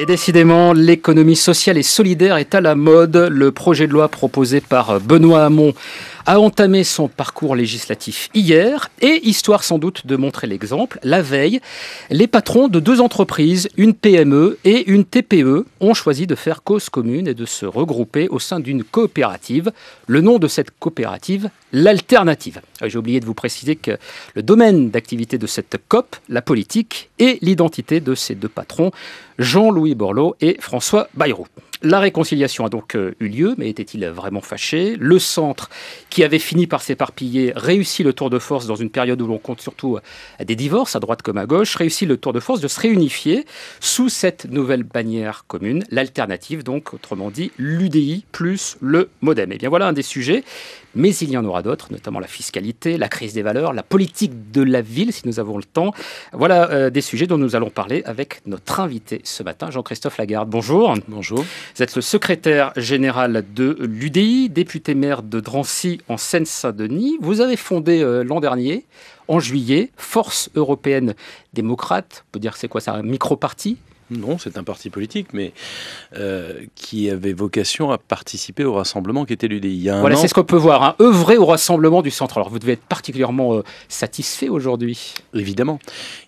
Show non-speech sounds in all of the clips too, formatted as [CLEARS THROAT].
Et décidément, l'économie sociale et solidaire est à la mode. Le projet de loi proposé par Benoît Hamon a entamé son parcours législatif hier et, histoire sans doute de montrer l'exemple, la veille, les patrons de deux entreprises, une PME et une TPE, ont choisi de faire cause commune et de se regrouper au sein d'une coopérative. Le nom de cette coopérative, l'alternative. Ah, j'ai oublié de vous préciser que le domaine d'activité de cette COP, la politique et l'identité de ces deux patrons, Jean-Louis Borloo et François Bayrou. La réconciliation a donc euh, eu lieu, mais était-il vraiment fâché Le centre, qui avait fini par s'éparpiller, réussit le tour de force dans une période où l'on compte surtout euh, des divorces, à droite comme à gauche, réussit le tour de force de se réunifier sous cette nouvelle bannière commune, l'alternative donc, autrement dit, l'UDI plus le modem. Et eh bien voilà un des sujets, mais il y en aura d'autres, notamment la fiscalité, la crise des valeurs, la politique de la ville, si nous avons le temps. Voilà euh, des sujets dont nous allons parler avec notre invité ce matin, Jean-Christophe Lagarde. Bonjour. Bonjour. Vous êtes le secrétaire général de l'UDI, député maire de Drancy en Seine-Saint-Denis. Vous avez fondé euh, l'an dernier en juillet, Force européenne démocrate, on peut dire c'est quoi ça, un micro-parti non, c'est un parti politique, mais euh, qui avait vocation à participer au rassemblement qui était l'UDI. Voilà, c'est ce qu'on peut voir, Un hein. œuvrer au rassemblement du centre. Alors vous devez être particulièrement euh, satisfait aujourd'hui. Évidemment.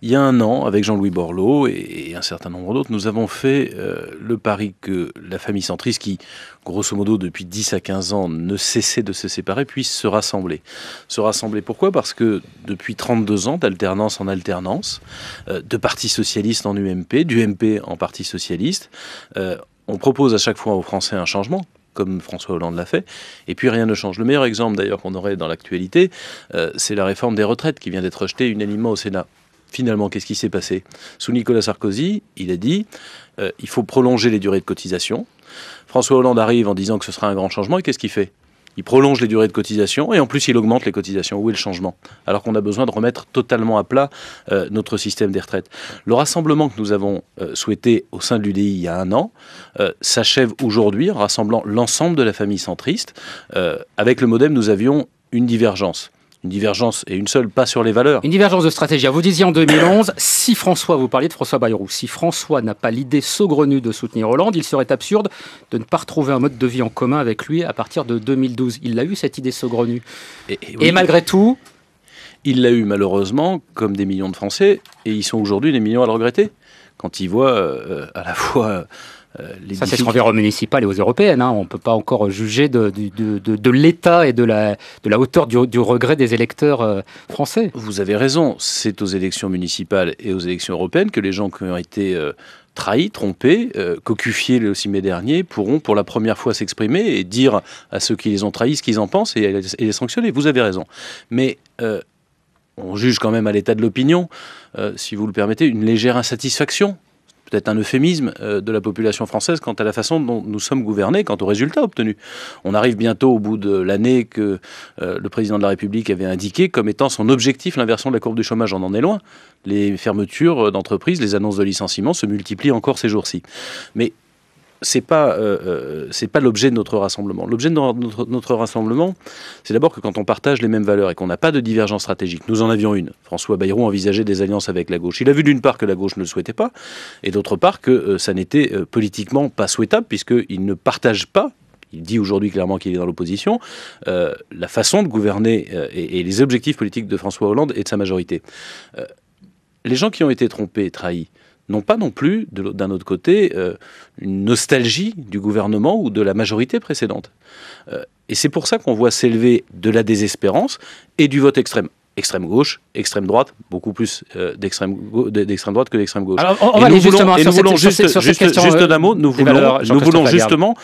Il y a un an, avec Jean-Louis Borloo et, un certain nombre d'autres, nous avons fait euh, le pari que la famille centriste, qui grosso modo depuis 10 à 15 ans ne cessait de se séparer, puisse se rassembler. Se rassembler pourquoi Parce que depuis 32 ans d'alternance en alternance, de parti socialistes en UMP, d'UMP en parti socialiste. Euh, on propose à chaque fois aux Français un changement, comme François Hollande l'a fait, et puis rien ne change. Le meilleur exemple d'ailleurs qu'on aurait dans l'actualité, euh, c'est la réforme des retraites qui vient d'être rejetée unanimement au Sénat. Finalement, qu'est-ce qui s'est passé Sous Nicolas Sarkozy, il a dit euh, il faut prolonger les durées de cotisation. François Hollande arrive en disant que ce sera un grand changement, et qu'est-ce qu'il fait il prolonge les durées de cotisation et en plus il augmente les cotisations. Où est le changement Alors qu'on a besoin de remettre totalement à plat euh, notre système des retraites. Le rassemblement que nous avons euh, souhaité au sein de l'UDI il y a un an euh, s'achève aujourd'hui en rassemblant l'ensemble de la famille centriste. avec le modem, nous avions une divergence une divergence et une seule, pas sur les valeurs. Une divergence de stratégie. Vous disiez en 2011, si François, vous parliez de François Bayrou, si François n'a pas l'idée saugrenue de soutenir Hollande, il serait absurde de ne pas retrouver un mode de vie en commun avec lui à partir de 2012. Il l'a eu cette idée saugrenue. Et, malgré tout, il l'a eu malheureusement, comme des millions de Français, et ils sont aujourd'hui des millions à le regretter quand ils voient euh, à la fois euh, euh, les ça, c'est sur aux municipales et aux européennes. Hein. On ne peut pas encore juger de, l'état et de la, hauteur du, regret des électeurs euh, français. Vous avez raison. C'est aux élections municipales et aux élections européennes que les gens qui ont été euh, trahis, trompés, euh, le 6 mai dernier, pourront pour la première fois s'exprimer et dire à ceux qui les ont trahis ce qu'ils en pensent et, les sanctionner. Vous avez raison. Mais on juge quand même à l'état de l'opinion, si vous le permettez, une légère insatisfaction peut-être un euphémisme euh, de la population française quant à la façon dont nous sommes gouvernés, quant aux résultats obtenus. On arrive bientôt au bout de l'année que euh, le président de la République avait indiqué comme étant son objectif l'inversion de la courbe du chômage. On en est loin. Les fermetures d'entreprises, les annonces de licenciements se multiplient encore ces jours-ci. Mais c'est pas euh, euh, c'est pas l'objet de notre rassemblement. L'objet de notre, rassemblement, c'est d'abord que quand on partage les mêmes valeurs et qu'on n'a pas de divergence stratégique, nous en avions une. François Bayrou envisageait des alliances avec la gauche. Il a vu d'une part que la gauche ne le souhaitait pas et d'autre part que euh, ça n'était politiquement pas souhaitable puisqu'il ne partage pas il dit aujourd'hui clairement qu'il est dans l'opposition, la façon de gouverner et, les objectifs politiques de François Hollande et de sa majorité les gens qui ont été trompés, trahis, n'ont pas non plus, d'un autre côté, euh, une nostalgie du gouvernement ou de la majorité précédente. Euh, et c'est pour ça qu'on voit s'élever de la désespérance et du vote extrême extrême gauche, extrême droite, beaucoup plus euh, d'extrême droite que d'extrême gauche. Alors, justement question, juste, d'un euh, mot, nous voulons, justement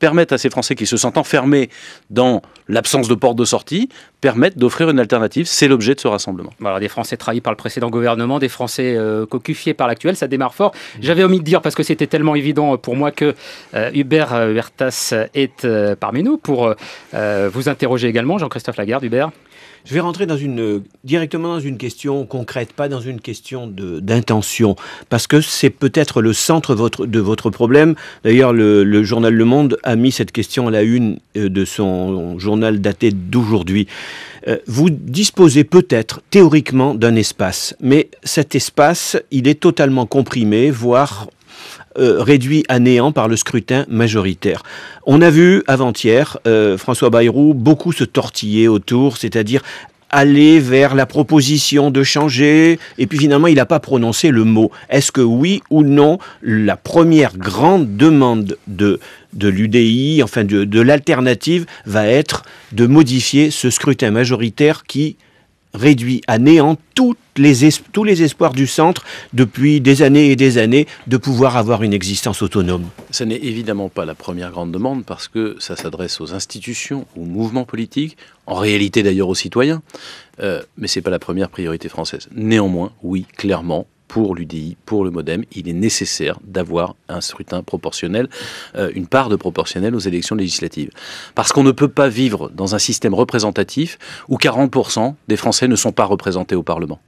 permettre à ces Français qui se sentent enfermés dans l'absence de porte de sortie, permettre d'offrir une alternative. C'est l'objet de ce rassemblement. Voilà, des Français trahis par le précédent gouvernement, des Français euh, cocufiés par l'actuel, ça démarre fort. J'avais omis de dire, parce que c'était tellement évident pour moi que Hubert Vertas est parmi nous pour vous interroger également, Jean-Christophe Lagarde. Hubert je vais rentrer dans une, euh, directement dans une question concrète, pas dans une question d'intention, parce que c'est peut-être le centre votre, de votre problème. D'ailleurs, le, le, journal Le Monde a mis cette question à la une euh, de son journal daté d'aujourd'hui. Euh, vous disposez peut-être théoriquement d'un espace, mais cet espace, il est totalement comprimé, voire euh, réduit à néant par le scrutin majoritaire. On a vu avant-hier euh, François Bayrou beaucoup se tortiller autour, c'est-à-dire aller vers la proposition de changer, et puis finalement il n'a pas prononcé le mot. Est-ce que oui ou non, la première grande demande de, de l'UDI, enfin de, de l'alternative, va être de modifier ce scrutin majoritaire qui réduit à néant toutes les tous les espoirs du centre depuis des années et des années de pouvoir avoir une existence autonome. Ce n'est évidemment pas la première grande demande parce que ça s'adresse aux institutions, aux mouvements politiques, en réalité d'ailleurs aux citoyens, euh, mais ce n'est pas la première priorité française. Néanmoins, oui, clairement, pour l'UDI, pour le modem, il est nécessaire d'avoir un scrutin proportionnel, euh, une part de proportionnel aux élections législatives. Parce qu'on ne peut pas vivre dans un système représentatif où 40% des Français ne sont pas représentés au Parlement.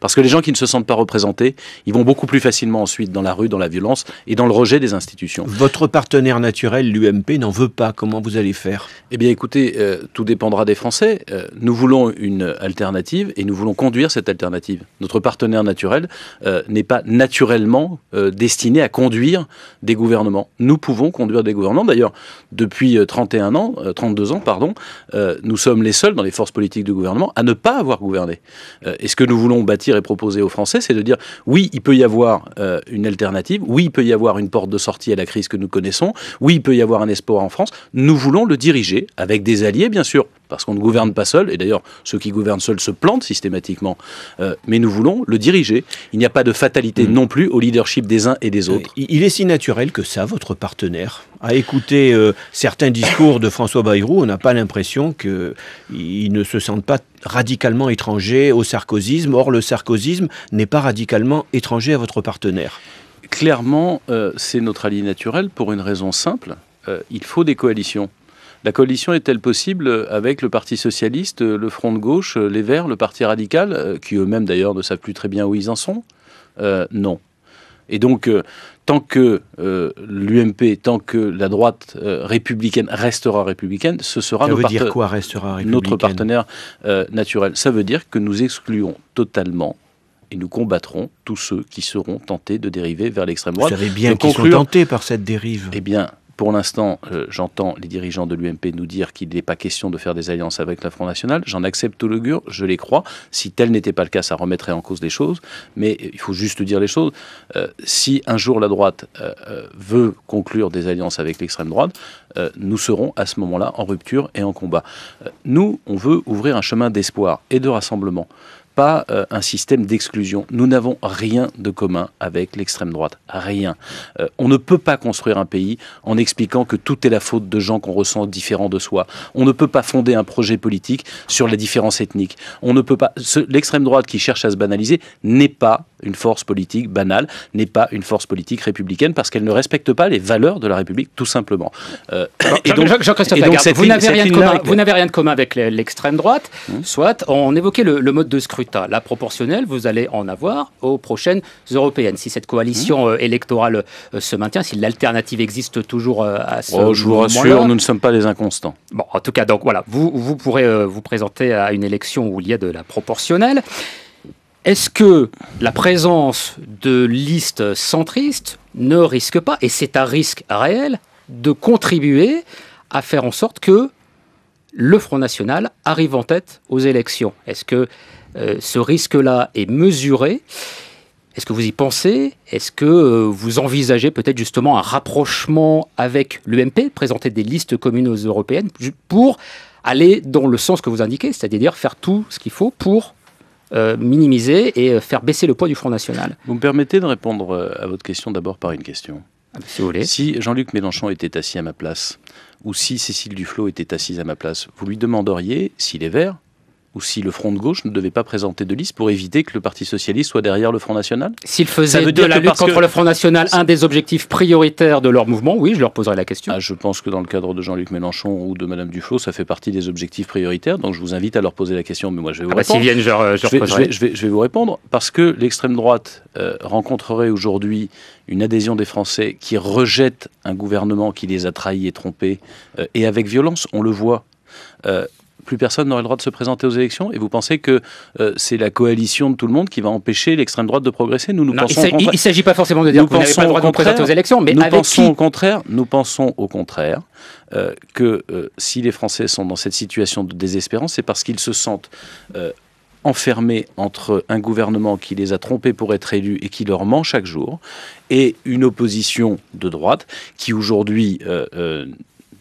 Parce que les gens qui ne se sentent pas représentés, ils vont beaucoup plus facilement ensuite dans la rue, dans la violence et dans le rejet des institutions. Votre partenaire naturel, l'UMP, n'en veut pas. Comment vous allez faire Eh bien écoutez, euh, tout dépendra des Français. Euh, nous voulons une alternative et nous voulons conduire cette alternative. Notre partenaire naturel euh, n'est pas naturellement destiné à conduire des gouvernements. Nous pouvons conduire des gouvernements. D'ailleurs, depuis 31 ans, 32 ans, pardon, nous sommes les seuls dans les forces politiques du gouvernement à ne pas avoir gouverné. Est-ce que nous voulons bâtir et proposer aux Français, c'est de dire oui, il peut y avoir euh, une alternative, oui, il peut y avoir une porte de sortie à la crise que nous connaissons, oui, il peut y avoir un espoir en France. Nous voulons le diriger avec des alliés, bien sûr, parce qu'on ne gouverne pas seul, et d'ailleurs ceux qui gouvernent seuls se plantent systématiquement, euh, mais nous voulons le diriger. Il n'y a pas de fatalité mm. non plus au leadership des uns et des euh, autres. Il est si naturel que ça, votre partenaire. À écouter euh, certains discours de François Bayrou, on n'a pas l'impression qu'il ne se sente pas radicalement étranger au sarkozisme. Or, le sarkozisme n'est pas radicalement étranger à votre partenaire. Clairement, c'est notre allié naturel pour une raison simple. il faut des coalitions la coalition est-elle possible avec le Parti socialiste, le Front de gauche, les Verts, le Parti radical, euh, qui eux-mêmes d'ailleurs ne savent plus très bien où ils en sont euh, Non. Et donc, euh, tant que l'UMP, tant que la droite républicaine restera républicaine, ce sera notre partenaire naturel. Ça veut dire que nous excluons totalement et nous combattrons tous ceux qui seront tentés de dériver vers l'extrême droite. Vous savez bien qu'ils sont tentés par cette dérive. Eh bien, pour l'instant, euh, j'entends les dirigeants de l'UMP nous dire qu'il n'est pas question de faire des alliances avec la Front National. J'en accepte tout l'augure, je les crois. Si tel n'était pas le cas, ça remettrait en cause des choses. Mais il faut juste dire les choses. Euh, si un jour la droite euh, veut conclure des alliances avec l'extrême droite, nous serons à ce moment-là en rupture et en combat. nous, on veut ouvrir un chemin d'espoir et de rassemblement pas euh, un système d'exclusion. Nous n'avons rien de commun avec l'extrême droite. Rien. Euh, on ne peut pas construire un pays en expliquant que tout est la faute de gens qu'on ressent différents de soi. On ne peut pas fonder un projet politique sur la différences ethnique. On ne peut pas. L'extrême droite qui cherche à se banaliser n'est pas une force politique banale n'est pas une force politique républicaine parce qu'elle ne respecte pas les valeurs de la République, tout simplement. Jean-Christophe vous n'avez rien, de commun avec l'extrême droite. Mmh. Soit, on évoquait le, mode de scrutin. La proportionnelle, vous allez en avoir aux prochaines européennes. Si cette coalition mmh. euh, électorale euh, se maintient, si l'alternative existe toujours euh, à ce oh, Je vous rassure, nous ne sommes pas des inconstants. Bon, en tout cas, donc voilà, vous, vous pourrez vous présenter à une élection où il y a de la proportionnelle. Est-ce que la présence de listes centristes ne risque pas, et c'est un risque réel, de contribuer à faire en sorte que le Front National arrive en tête aux élections Est-ce que euh, ce risque-là est mesuré Est-ce que vous y pensez Est-ce que euh, vous envisagez peut-être justement un rapprochement avec l'UMP, présenter des listes communes aux européennes, pour aller dans le sens que vous indiquez, c'est-à-dire faire tout ce qu'il faut pour euh, minimiser et euh, faire baisser le poids du Front National. Vous me permettez de répondre euh, à votre question d'abord par une question ah, bah, Si vous voulez. Si Jean-Luc Mélenchon était assis à ma place, ou si Cécile Duflot était assise à ma place, vous lui demanderiez s'il est vert ou si le Front de gauche ne devait pas présenter de liste pour éviter que le Parti socialiste soit derrière le Front national S'il faisait de la lutte contre le Front national un des objectifs prioritaires de leur mouvement, oui, je leur poserai la question. Ah, je pense que dans le cadre de Jean-Luc Mélenchon ou de Madame Duflot, ça fait partie des objectifs prioritaires. Donc je vous invite à leur poser la question, mais moi je vais vous ah bah répondre. Viennent, je, vais, je, je, vais, vous répondre parce que l'extrême droite euh, rencontrerait aujourd'hui une adhésion des Français qui rejette un gouvernement qui les a trahis et trompés euh, et avec violence, on le voit. Euh, plus personne n'aurait le droit de se présenter aux élections Et vous pensez que euh, c'est la coalition de tout le monde qui va empêcher l'extrême droite de progresser Nous, nous pensons Il ne s'agit pas forcément de dire que vous n'avez le droit de vous présenter aux élections, mais au contraire. Nous pensons au contraire euh, que euh, si les Français sont dans cette situation de désespérance, c'est parce qu'ils se sentent enfermés entre un gouvernement qui les a trompés pour être élus et qui leur ment chaque jour, et une opposition de droite qui aujourd'hui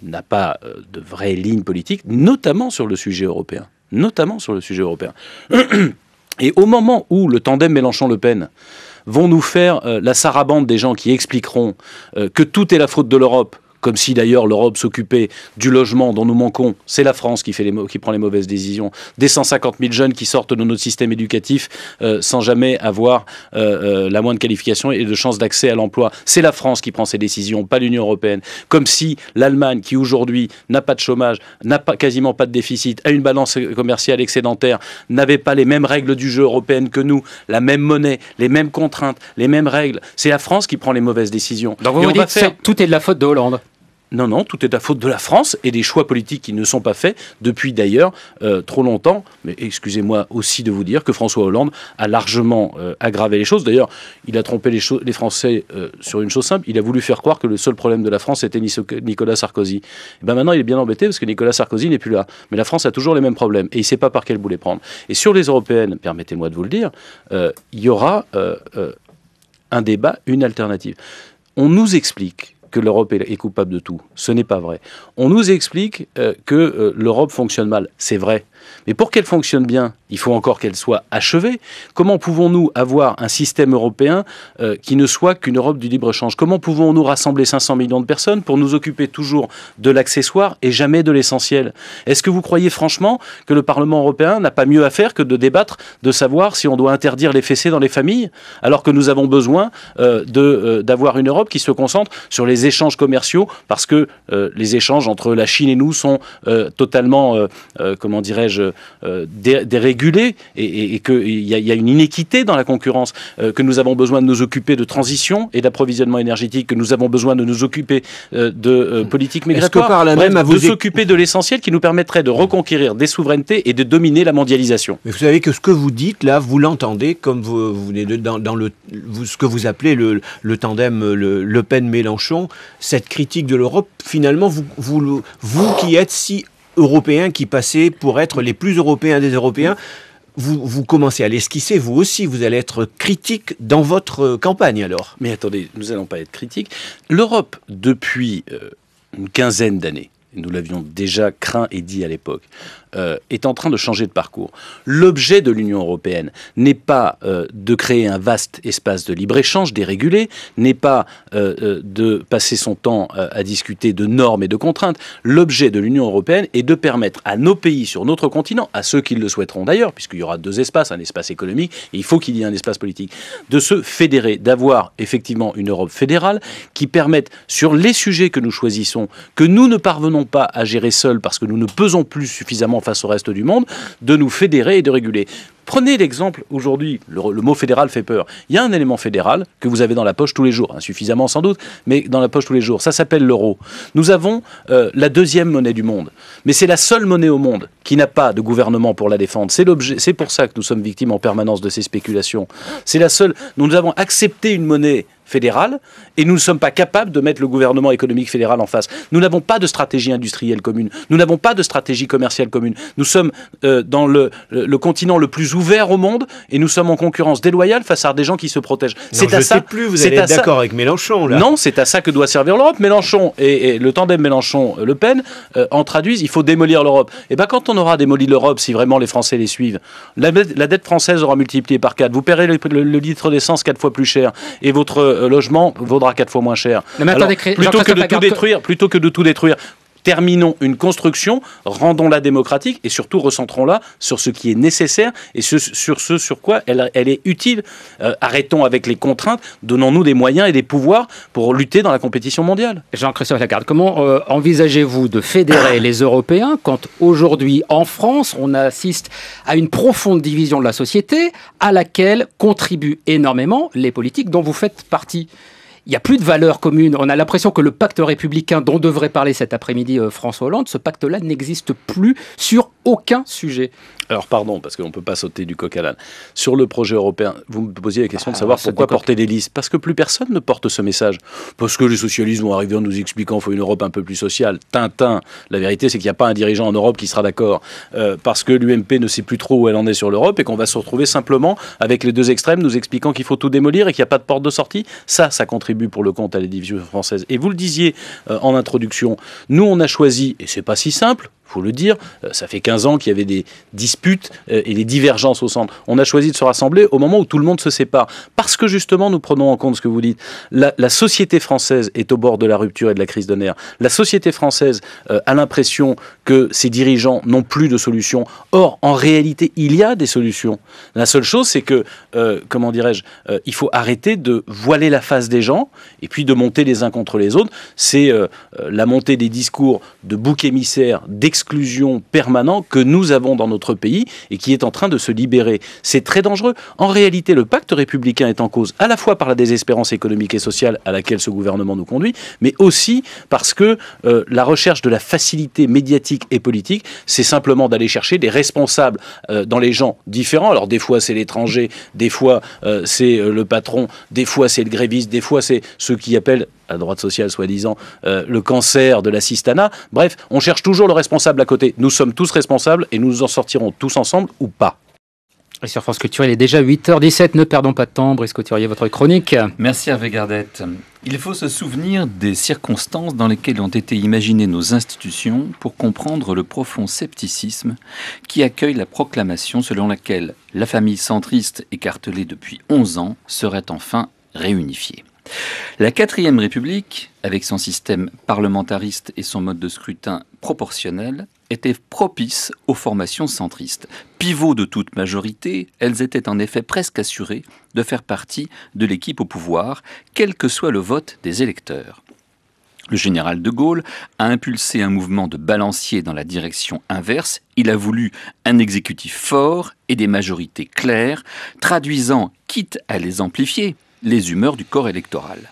n'a pas euh, de vraies ligne politique, notamment sur le sujet européen. Notamment sur le sujet européen. [CLEARS THROAT] Et au moment où le tandem Mélenchon-Le Pen vont nous faire euh, la sarabande des gens qui expliqueront euh, que tout est la faute de l'Europe, comme si d'ailleurs l'Europe s'occupait du logement dont nous manquons, c'est la France qui, fait les qui prend les mauvaises décisions, des 150 000 jeunes qui sortent de notre système éducatif euh, sans jamais avoir euh, euh, la moindre qualification et de chance d'accès à l'emploi. C'est la France qui prend ces décisions, pas l'Union européenne. Comme si l'Allemagne, qui aujourd'hui n'a pas de chômage, n'a pas, quasiment pas de déficit, a une balance commerciale excédentaire, n'avait pas les mêmes règles du jeu européenne que nous, la même monnaie, les mêmes contraintes, les mêmes règles. C'est la France qui prend les mauvaises décisions. Donc vous, dites, tout est de la faute de Hollande non, non, tout est à faute de la France et des choix politiques qui ne sont pas faits depuis d'ailleurs euh, trop longtemps. Mais excusez-moi aussi de vous dire que François Hollande a largement euh, aggravé les choses. D'ailleurs, il a trompé les, Français euh, sur une chose simple. Il a voulu faire croire que le seul problème de la France était Nicolas Sarkozy. Eh ben maintenant, il est bien embêté parce que Nicolas Sarkozy n'est plus là. Mais la France a toujours les mêmes problèmes et il ne sait pas par quel bout les prendre. Et sur les européennes, permettez-moi de vous le dire, il y aura un débat, une alternative. On nous explique que l'Europe est coupable de tout. Ce n'est pas vrai. On nous explique euh, que euh, l'Europe fonctionne mal. C'est vrai. Mais pour qu'elle fonctionne bien, il faut encore qu'elle soit achevée. Comment pouvons-nous avoir un système européen euh, qui ne soit qu'une Europe du libre-échange Comment pouvons-nous rassembler 500 millions de personnes pour nous occuper toujours de l'accessoire et jamais de l'essentiel Est-ce que vous croyez franchement que le Parlement européen n'a pas mieux à faire que de débattre de savoir si on doit interdire les fessées dans les familles, alors que nous avons besoin euh, euh, d'avoir une Europe qui se concentre sur les échanges commerciaux, parce que les échanges entre la Chine et nous sont totalement, comment dirais euh, dérégulé et, qu'il y, a une inéquité dans la concurrence, euh, que nous avons besoin de nous occuper de transition et d'approvisionnement énergétique, que nous avons besoin de nous occuper euh, de politique migratoire, par même vous de s'occuper de l'essentiel qui nous permettrait de reconquérir des souverainetés et de dominer la mondialisation. Mais vous savez que ce que vous dites là, vous l'entendez comme vous, venez de, dans, le, ce que vous appelez le, tandem le, Pen-Mélenchon, cette critique de l'Europe, finalement, vous, vous, vous qui êtes si européens qui passaient pour être les plus européens des Européens. Vous, vous, commencez à l'esquisser, vous aussi, vous allez être critique dans votre euh, campagne alors. Mais attendez, nous n'allons pas être critiques. L'Europe, depuis euh, une quinzaine d'années, nous l'avions déjà craint et dit à l'époque, euh, est en train de changer de parcours. L'objet de l'Union européenne n'est pas euh, de créer un vaste espace de libre-échange dérégulé, n'est pas euh, de passer son temps à discuter de normes et de contraintes. L'objet de l'Union européenne est de permettre à nos pays sur notre continent, à ceux qui le souhaiteront d'ailleurs, puisqu'il y aura deux espaces, un espace économique, il faut qu'il y ait un espace politique, de se fédérer, d'avoir effectivement une Europe fédérale qui permette sur les sujets que nous choisissons, que nous ne parvenons pas à gérer seuls parce que nous ne pesons plus suffisamment face au reste du monde, de nous fédérer et de réguler. Prenez l'exemple aujourd'hui, le, mot fédéral fait peur. Il y a un élément fédéral que vous avez dans la poche tous les jours, insuffisamment sans doute, mais dans la poche tous les jours. Ça s'appelle l'euro. Nous avons euh, la deuxième monnaie du monde, mais c'est la seule monnaie au monde qui n'a pas de gouvernement pour la défendre. C'est l'objet, c'est pour ça que nous sommes victimes en permanence de ces spéculations. C'est la seule. Nous avons accepté une monnaie fédérale et nous ne sommes pas capables de mettre le gouvernement économique fédéral en face. Nous n'avons pas de stratégie industrielle commune. Nous n'avons pas de stratégie commerciale commune. Nous sommes euh, dans le, continent le plus ouvert au monde et nous sommes en concurrence déloyale face à des gens qui se protègent. C'est à ça. Sais plus, vous êtes d'accord avec Mélenchon là. Non, c'est à ça que doit servir l'Europe. Mélenchon et, le tandem Mélenchon-Le Pen euh, en traduisent. Il faut démolir l'Europe. Et eh ben quand on aura démoli l'Europe, si vraiment les Français les suivent, la, dette française aura multiplié par 4. Vous paierez le, litre d'essence 4 fois plus cher et votre euh, logement vaudra 4 fois moins cher. plutôt que de tout détruire, plutôt que de tout détruire, terminons une construction, rendons-la démocratique et surtout recentrons-la sur ce qui est nécessaire et sur ce sur quoi elle, est utile. Euh, arrêtons avec les contraintes, donnons-nous des moyens et des pouvoirs pour lutter dans la compétition mondiale. Jean-Christophe Lagarde, comment euh, envisagez-vous de fédérer [COUGHS] les Européens quand aujourd'hui en France on assiste à une profonde division de la société à laquelle contribuent énormément les politiques dont vous faites partie il n'y a plus de valeur commune. On a l'impression que le pacte républicain dont devrait parler cet après-midi euh, François Hollande, ce pacte-là n'existe plus sur aucun sujet. Alors pardon, parce qu'on ne peut pas sauter du coq à l'âne. Sur le projet européen, vous me posiez la question de ah, savoir pourquoi porter des listes. Parce que plus personne ne porte ce message. Parce que les socialistes vont arriver en nous expliquant qu'il faut une Europe un peu plus sociale. Tintin, la vérité c'est qu'il n'y a pas un dirigeant en Europe qui sera d'accord. Euh, parce que l'UMP ne sait plus trop où elle en est sur l'Europe et qu'on va se retrouver simplement avec les deux extrêmes nous expliquant qu'il faut tout démolir et qu'il n'y a pas de porte de sortie. Ça, ça contribue pour le compte à la division française. Et vous le disiez euh, en introduction, nous on a choisi, et c'est pas si simple, faut le dire. Euh, ça fait 15 ans qu'il y avait des disputes euh, et des divergences au centre. On a choisi de se rassembler au moment où tout le monde se sépare. Parce que justement, nous prenons en compte ce que vous dites. La, société française est au bord de la rupture et de la crise de nerfs. La société française euh, a l'impression que ses dirigeants n'ont plus de solution. Or, en réalité, il y a des solutions. La seule chose, c'est que, comment dirais-je, il faut arrêter de voiler la face des gens et puis de monter les uns contre les autres. C'est la montée des discours de bouc émissaire. Exclusion permanent que nous avons dans notre pays et qui est en train de se libérer. C'est très dangereux. En réalité, le pacte républicain est en cause à la fois par la désespérance économique et sociale à laquelle ce gouvernement nous conduit, mais aussi parce que euh, la recherche de la facilité médiatique et politique, c'est simplement d'aller chercher des responsables euh, dans les gens différents. Alors des fois c'est l'étranger, des fois euh, c'est le patron, des fois c'est le gréviste, des fois c'est ceux qui appellent la droite sociale soi-disant, euh, le cancer de la cistana. Bref, on cherche toujours le responsable à côté. Nous sommes tous responsables et nous en sortirons tous ensemble ou pas. Et sur France Culture, il est déjà 8h17. Ne perdons pas de temps. Brice Couturier, votre chronique. Merci Hervé Gardette. Il faut se souvenir des circonstances dans lesquelles ont été imaginées nos institutions pour comprendre le profond scepticisme qui accueille la proclamation selon laquelle la famille centriste écartelée depuis 11 ans serait enfin réunifiée. La quatrième République, avec son système parlementariste et son mode de scrutin proportionnel, était propice aux formations centristes. Pivot de toute majorité, elles étaient en effet presque assurées de faire partie de l'équipe au pouvoir, quel que soit le vote des électeurs. Le général de Gaulle a impulsé un mouvement de balancier dans la direction inverse. Il a voulu un exécutif fort et des majorités claires, traduisant, quitte à les amplifier, les humeurs du corps électoral.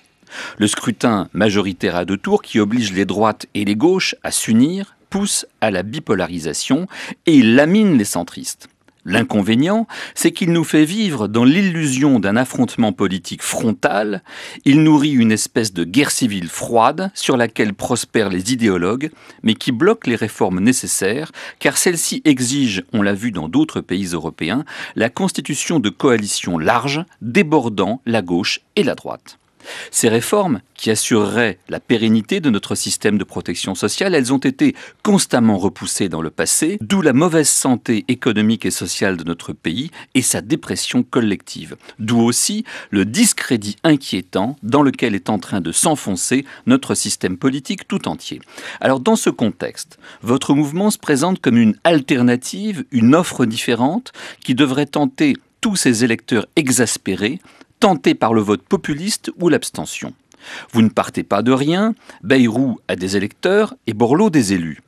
Le scrutin majoritaire à deux tours qui oblige les droites et les gauches à s'unir pousse à la bipolarisation et lamine les centristes. L'inconvénient, c'est qu'il nous fait vivre dans l'illusion d'un affrontement politique frontal, il nourrit une espèce de guerre civile froide sur laquelle prospèrent les idéologues, mais qui bloque les réformes nécessaires, car celles-ci exigent, on l'a vu dans d'autres pays européens, la constitution de coalitions larges débordant la gauche et la droite. Ces réformes, qui assureraient la pérennité de notre système de protection sociale, elles ont été constamment repoussées dans le passé, d'où la mauvaise santé économique et sociale de notre pays et sa dépression collective. D'où aussi le discrédit inquiétant dans lequel est en train de s'enfoncer notre système politique tout entier. Alors dans ce contexte, votre mouvement se présente comme une alternative, une offre différente qui devrait tenter tous ces électeurs exaspérés tenté par le vote populiste ou l'abstention. Vous ne partez pas de rien, Bayrou a des électeurs et Borloo des élus.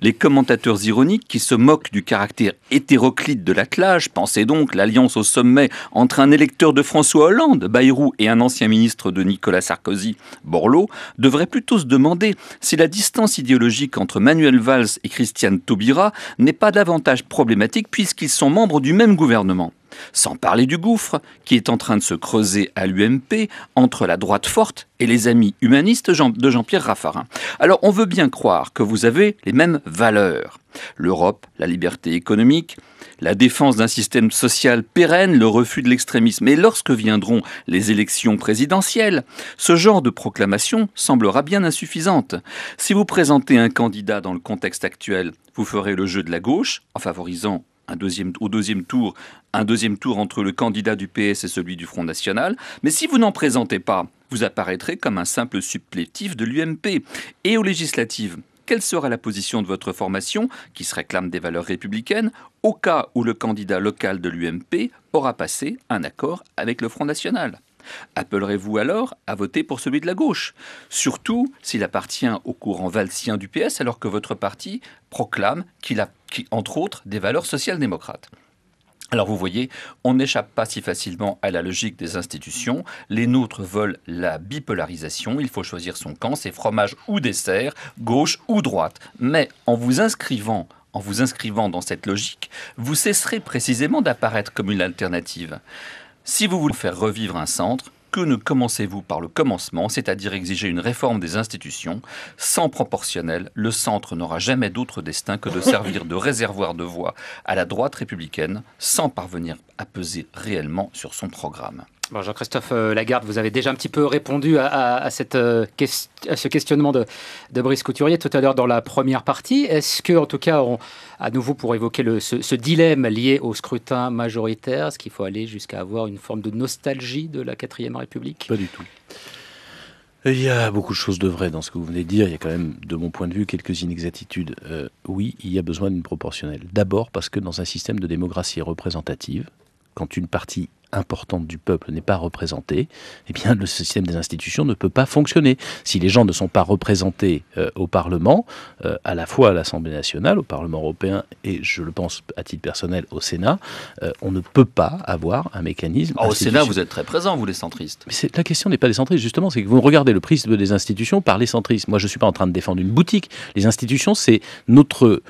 Les commentateurs ironiques qui se moquent du caractère hétéroclite de l'attelage pensaient donc l'alliance au sommet entre un électeur de François Hollande, Bayrou, et un ancien ministre de Nicolas Sarkozy, Borloo, devraient plutôt se demander si la distance idéologique entre Manuel Valls et Christiane Taubira n'est pas davantage problématique puisqu'ils sont membres du même gouvernement. Sans parler du gouffre qui est en train de se creuser à l'UMP entre la droite forte et les amis humanistes de Jean-Pierre Raffarin. Alors on veut bien croire que vous avez les mêmes valeurs. L'Europe, la liberté économique, la défense d'un système social pérenne, le refus de l'extrémisme. Et lorsque viendront les élections présidentielles, ce genre de proclamation semblera bien insuffisante. Si vous présentez un candidat dans le contexte actuel, vous ferez le jeu de la gauche en favorisant un deuxième, au deuxième tour, un deuxième tour entre le candidat du PS et celui du Front National. Mais si vous n'en présentez pas, vous apparaîtrez comme un simple supplétif de l'UMP. Et aux législatives, quelle sera la position de votre formation, qui se réclame des valeurs républicaines, au cas où le candidat local de l'UMP aura passé un accord avec le Front National appellerez-vous alors à voter pour celui de la gauche Surtout s'il appartient au courant valsien du PS alors que votre parti proclame qu'il a, entre autres, des valeurs social-démocrates. Alors vous voyez, on n'échappe pas si facilement à la logique des institutions. Les nôtres veulent la bipolarisation, il faut choisir son camp, c'est fromage ou dessert, gauche ou droite. Mais en vous inscrivant en vous inscrivant dans cette logique, vous cesserez précisément d'apparaître comme une alternative. Si vous voulez faire revivre un centre, que ne commencez-vous par le commencement, c'est-à-dire exiger une réforme des institutions Sans proportionnel, le centre n'aura jamais d'autre destin que de [LAUGHS] servir de réservoir de voix à la droite républicaine sans parvenir à peser réellement sur son programme. Jean-Christophe euh, Lagarde, vous avez déjà un petit peu répondu à, euh, ce questionnement de, Brice Couturier tout à l'heure dans la première partie. Est-ce que, en tout cas, à nouveau pour évoquer ce, dilemme lié au scrutin majoritaire, est-ce qu'il faut aller jusqu'à avoir une forme de nostalgie de la Quatrième République Pas du tout. Il y a beaucoup de choses de vraies dans ce que vous venez de dire. Il y a quand même, de mon point de vue, quelques inexactitudes. Euh, oui, il y a besoin d'une proportionnelle. D'abord parce que dans un système de démocratie représentative, quand une partie importante du peuple n'est pas représentée, eh bien le système des institutions ne peut pas fonctionner. Si les gens ne sont pas représentés euh, au Parlement, euh, à la fois à l'Assemblée nationale, au Parlement européen et je le pense à titre personnel au Sénat, euh, on ne peut pas avoir un mécanisme. Oh, au Sénat, vous êtes très présent, vous les centristes. Mais la question n'est pas des centristes, justement, c'est que vous regardez le prisme des institutions par les centristes. Moi, je ne suis pas en train de défendre une boutique. Les institutions, c'est notre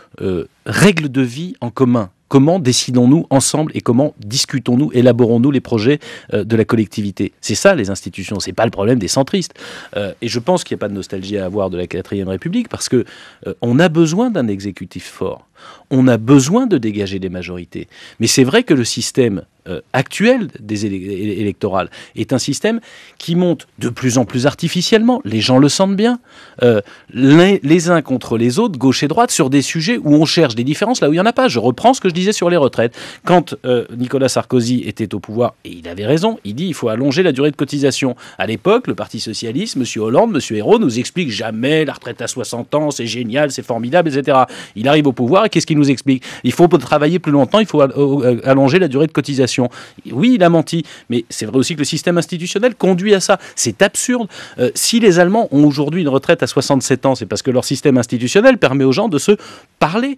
règle de vie en commun Comment décidons-nous ensemble et comment discutons-nous, élaborons-nous les projets euh, de la collectivité C'est ça les institutions, c'est pas le problème des centristes. Euh, et je pense qu'il n'y a pas de nostalgie à avoir de la quatrième République parce que euh, on a besoin d'un exécutif fort. On a besoin de dégager des majorités. Mais c'est vrai que le système euh, actuel des électorales est un système qui monte de plus en plus artificiellement. Les gens le sentent bien. Euh, les, uns contre les autres, gauche et droite, sur des sujets où on cherche des différences là où il n'y en a pas. Je reprends ce que je disais sur les retraites. Quand euh, Nicolas Sarkozy était au pouvoir, et il avait raison, il dit il faut allonger la durée de cotisation. À l'époque, le Parti Socialiste, M. Hollande, M. Hérault nous explique jamais la retraite à 60 ans, c'est génial, c'est formidable, etc. Il arrive au pouvoir, Qu'est-ce qu'il nous explique Il faut travailler plus longtemps, il faut euh, allonger la durée de cotisation. Oui, il a menti, mais c'est vrai aussi que le système institutionnel conduit à ça. C'est absurde. Euh, si les Allemands ont aujourd'hui une retraite à 67 ans, c'est parce que leur système institutionnel permet aux gens de se parler.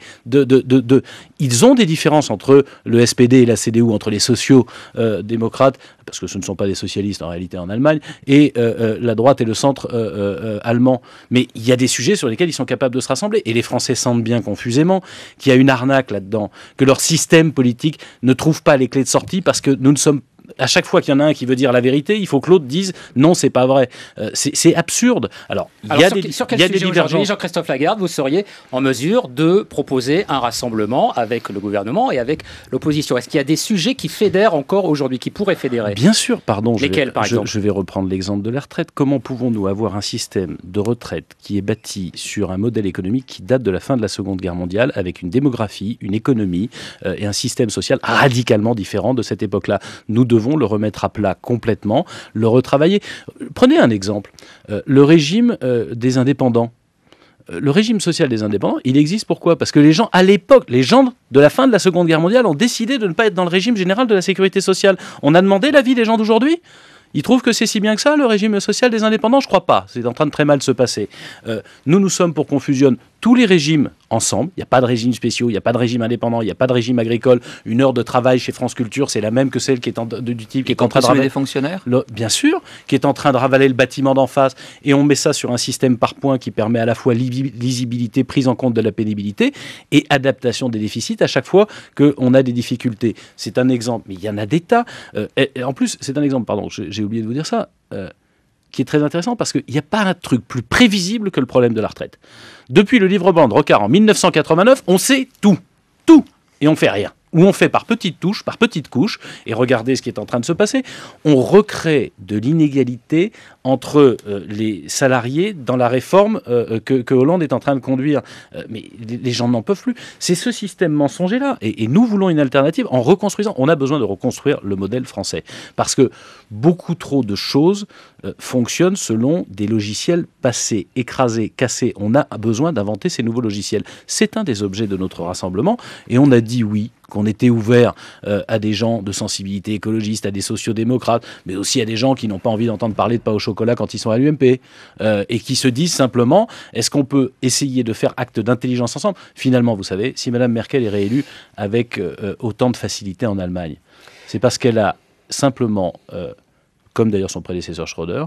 Ils ont des différences entre le SPD et la CDU, entre les sociaux-démocrates, euh, parce que ce ne sont pas des socialistes en réalité en Allemagne, et euh, euh, la droite et le centre euh, allemand. Mais il y a des sujets sur lesquels ils sont capables de se rassembler. Et les Français sentent bien confusément qu'il y a une arnaque là-dedans, que leur système politique ne trouve pas les clés de sortie parce que nous ne sommes à chaque fois qu'il y en a un qui veut dire la vérité, il faut que l'autre dise non, c'est pas vrai. Euh, c'est absurde. Alors, il y a sur, des, sur quel sujet Jean-Christophe Lagarde, vous seriez en mesure de proposer un rassemblement avec le gouvernement et avec l'opposition. Est-ce qu'il y a des sujets qui fédèrent encore aujourd'hui, qui pourraient fédérer Bien sûr, pardon. Lesquels, je vais, par exemple je, vais reprendre l'exemple de la retraite. Comment pouvons-nous avoir un système de retraite qui est bâti sur un modèle économique qui date de la fin de la Seconde Guerre mondiale, avec une démographie, une économie euh, et un système social radicalement différent de cette époque-là Nous devons devons le remettre à plat complètement, le retravailler. Prenez un exemple, euh, le régime euh, des indépendants. Euh, le régime social des indépendants, il existe pourquoi Parce que les gens, à l'époque, les gens de la fin de la Seconde Guerre mondiale ont décidé de ne pas être dans le régime général de la sécurité sociale. On a demandé l'avis des gens d'aujourd'hui ils trouvent que c'est si bien que ça, le régime social des indépendants Je crois pas. C'est en train de très mal se passer. nous, nous sommes pour qu'on fusionne tous les régimes ensemble. Il n'y a pas de régime spéciaux, il n'y a pas de régime indépendant, il n'y a pas de régime agricole. Une heure de travail chez France Culture, c'est la même que celle qui est en, du type qui est train de ravaler fonctionnaires. bien sûr, qui est en train de ravaler le bâtiment d'en face. Et on met ça sur un système par points qui permet à la fois lisibilité, prise en compte de la pénibilité et adaptation des déficits à chaque fois que on a des difficultés. C'est un exemple, mais il y en a des tas. Euh, en plus, c'est un exemple, pardon, j'ai oublié de vous dire ça. Euh, qui est très intéressant parce qu'il n'y a pas un truc plus prévisible que le problème de la retraite. Depuis le livre blanc de Rocard en 1989, on sait tout, tout, et on fait rien où on fait par petites touches, par petites couches, et regardez ce qui est en train de se passer, on recrée de l'inégalité entre euh, les salariés dans la réforme euh, euh, que, Hollande est en train de conduire. mais les gens n'en peuvent plus. C'est ce système mensonger-là. et, nous voulons une alternative en reconstruisant. On a besoin de reconstruire le modèle français. Parce que beaucoup trop de choses fonctionnent selon des logiciels passés, écrasés, cassés. On a besoin d'inventer ces nouveaux logiciels. C'est un des objets de notre rassemblement. Et on a dit oui qu'on était ouvert euh, à des gens de sensibilité écologiste, à des sociodémocrates, mais aussi à des gens qui n'ont pas envie d'entendre parler de pain au chocolat quand ils sont à l'UMP, euh, et qui se disent simplement, est-ce qu'on peut essayer de faire acte d'intelligence ensemble Finalement, vous savez, si Mme Merkel est réélue avec euh, autant de facilité en Allemagne, c'est parce qu'elle a simplement comme d'ailleurs son prédécesseur Schröder,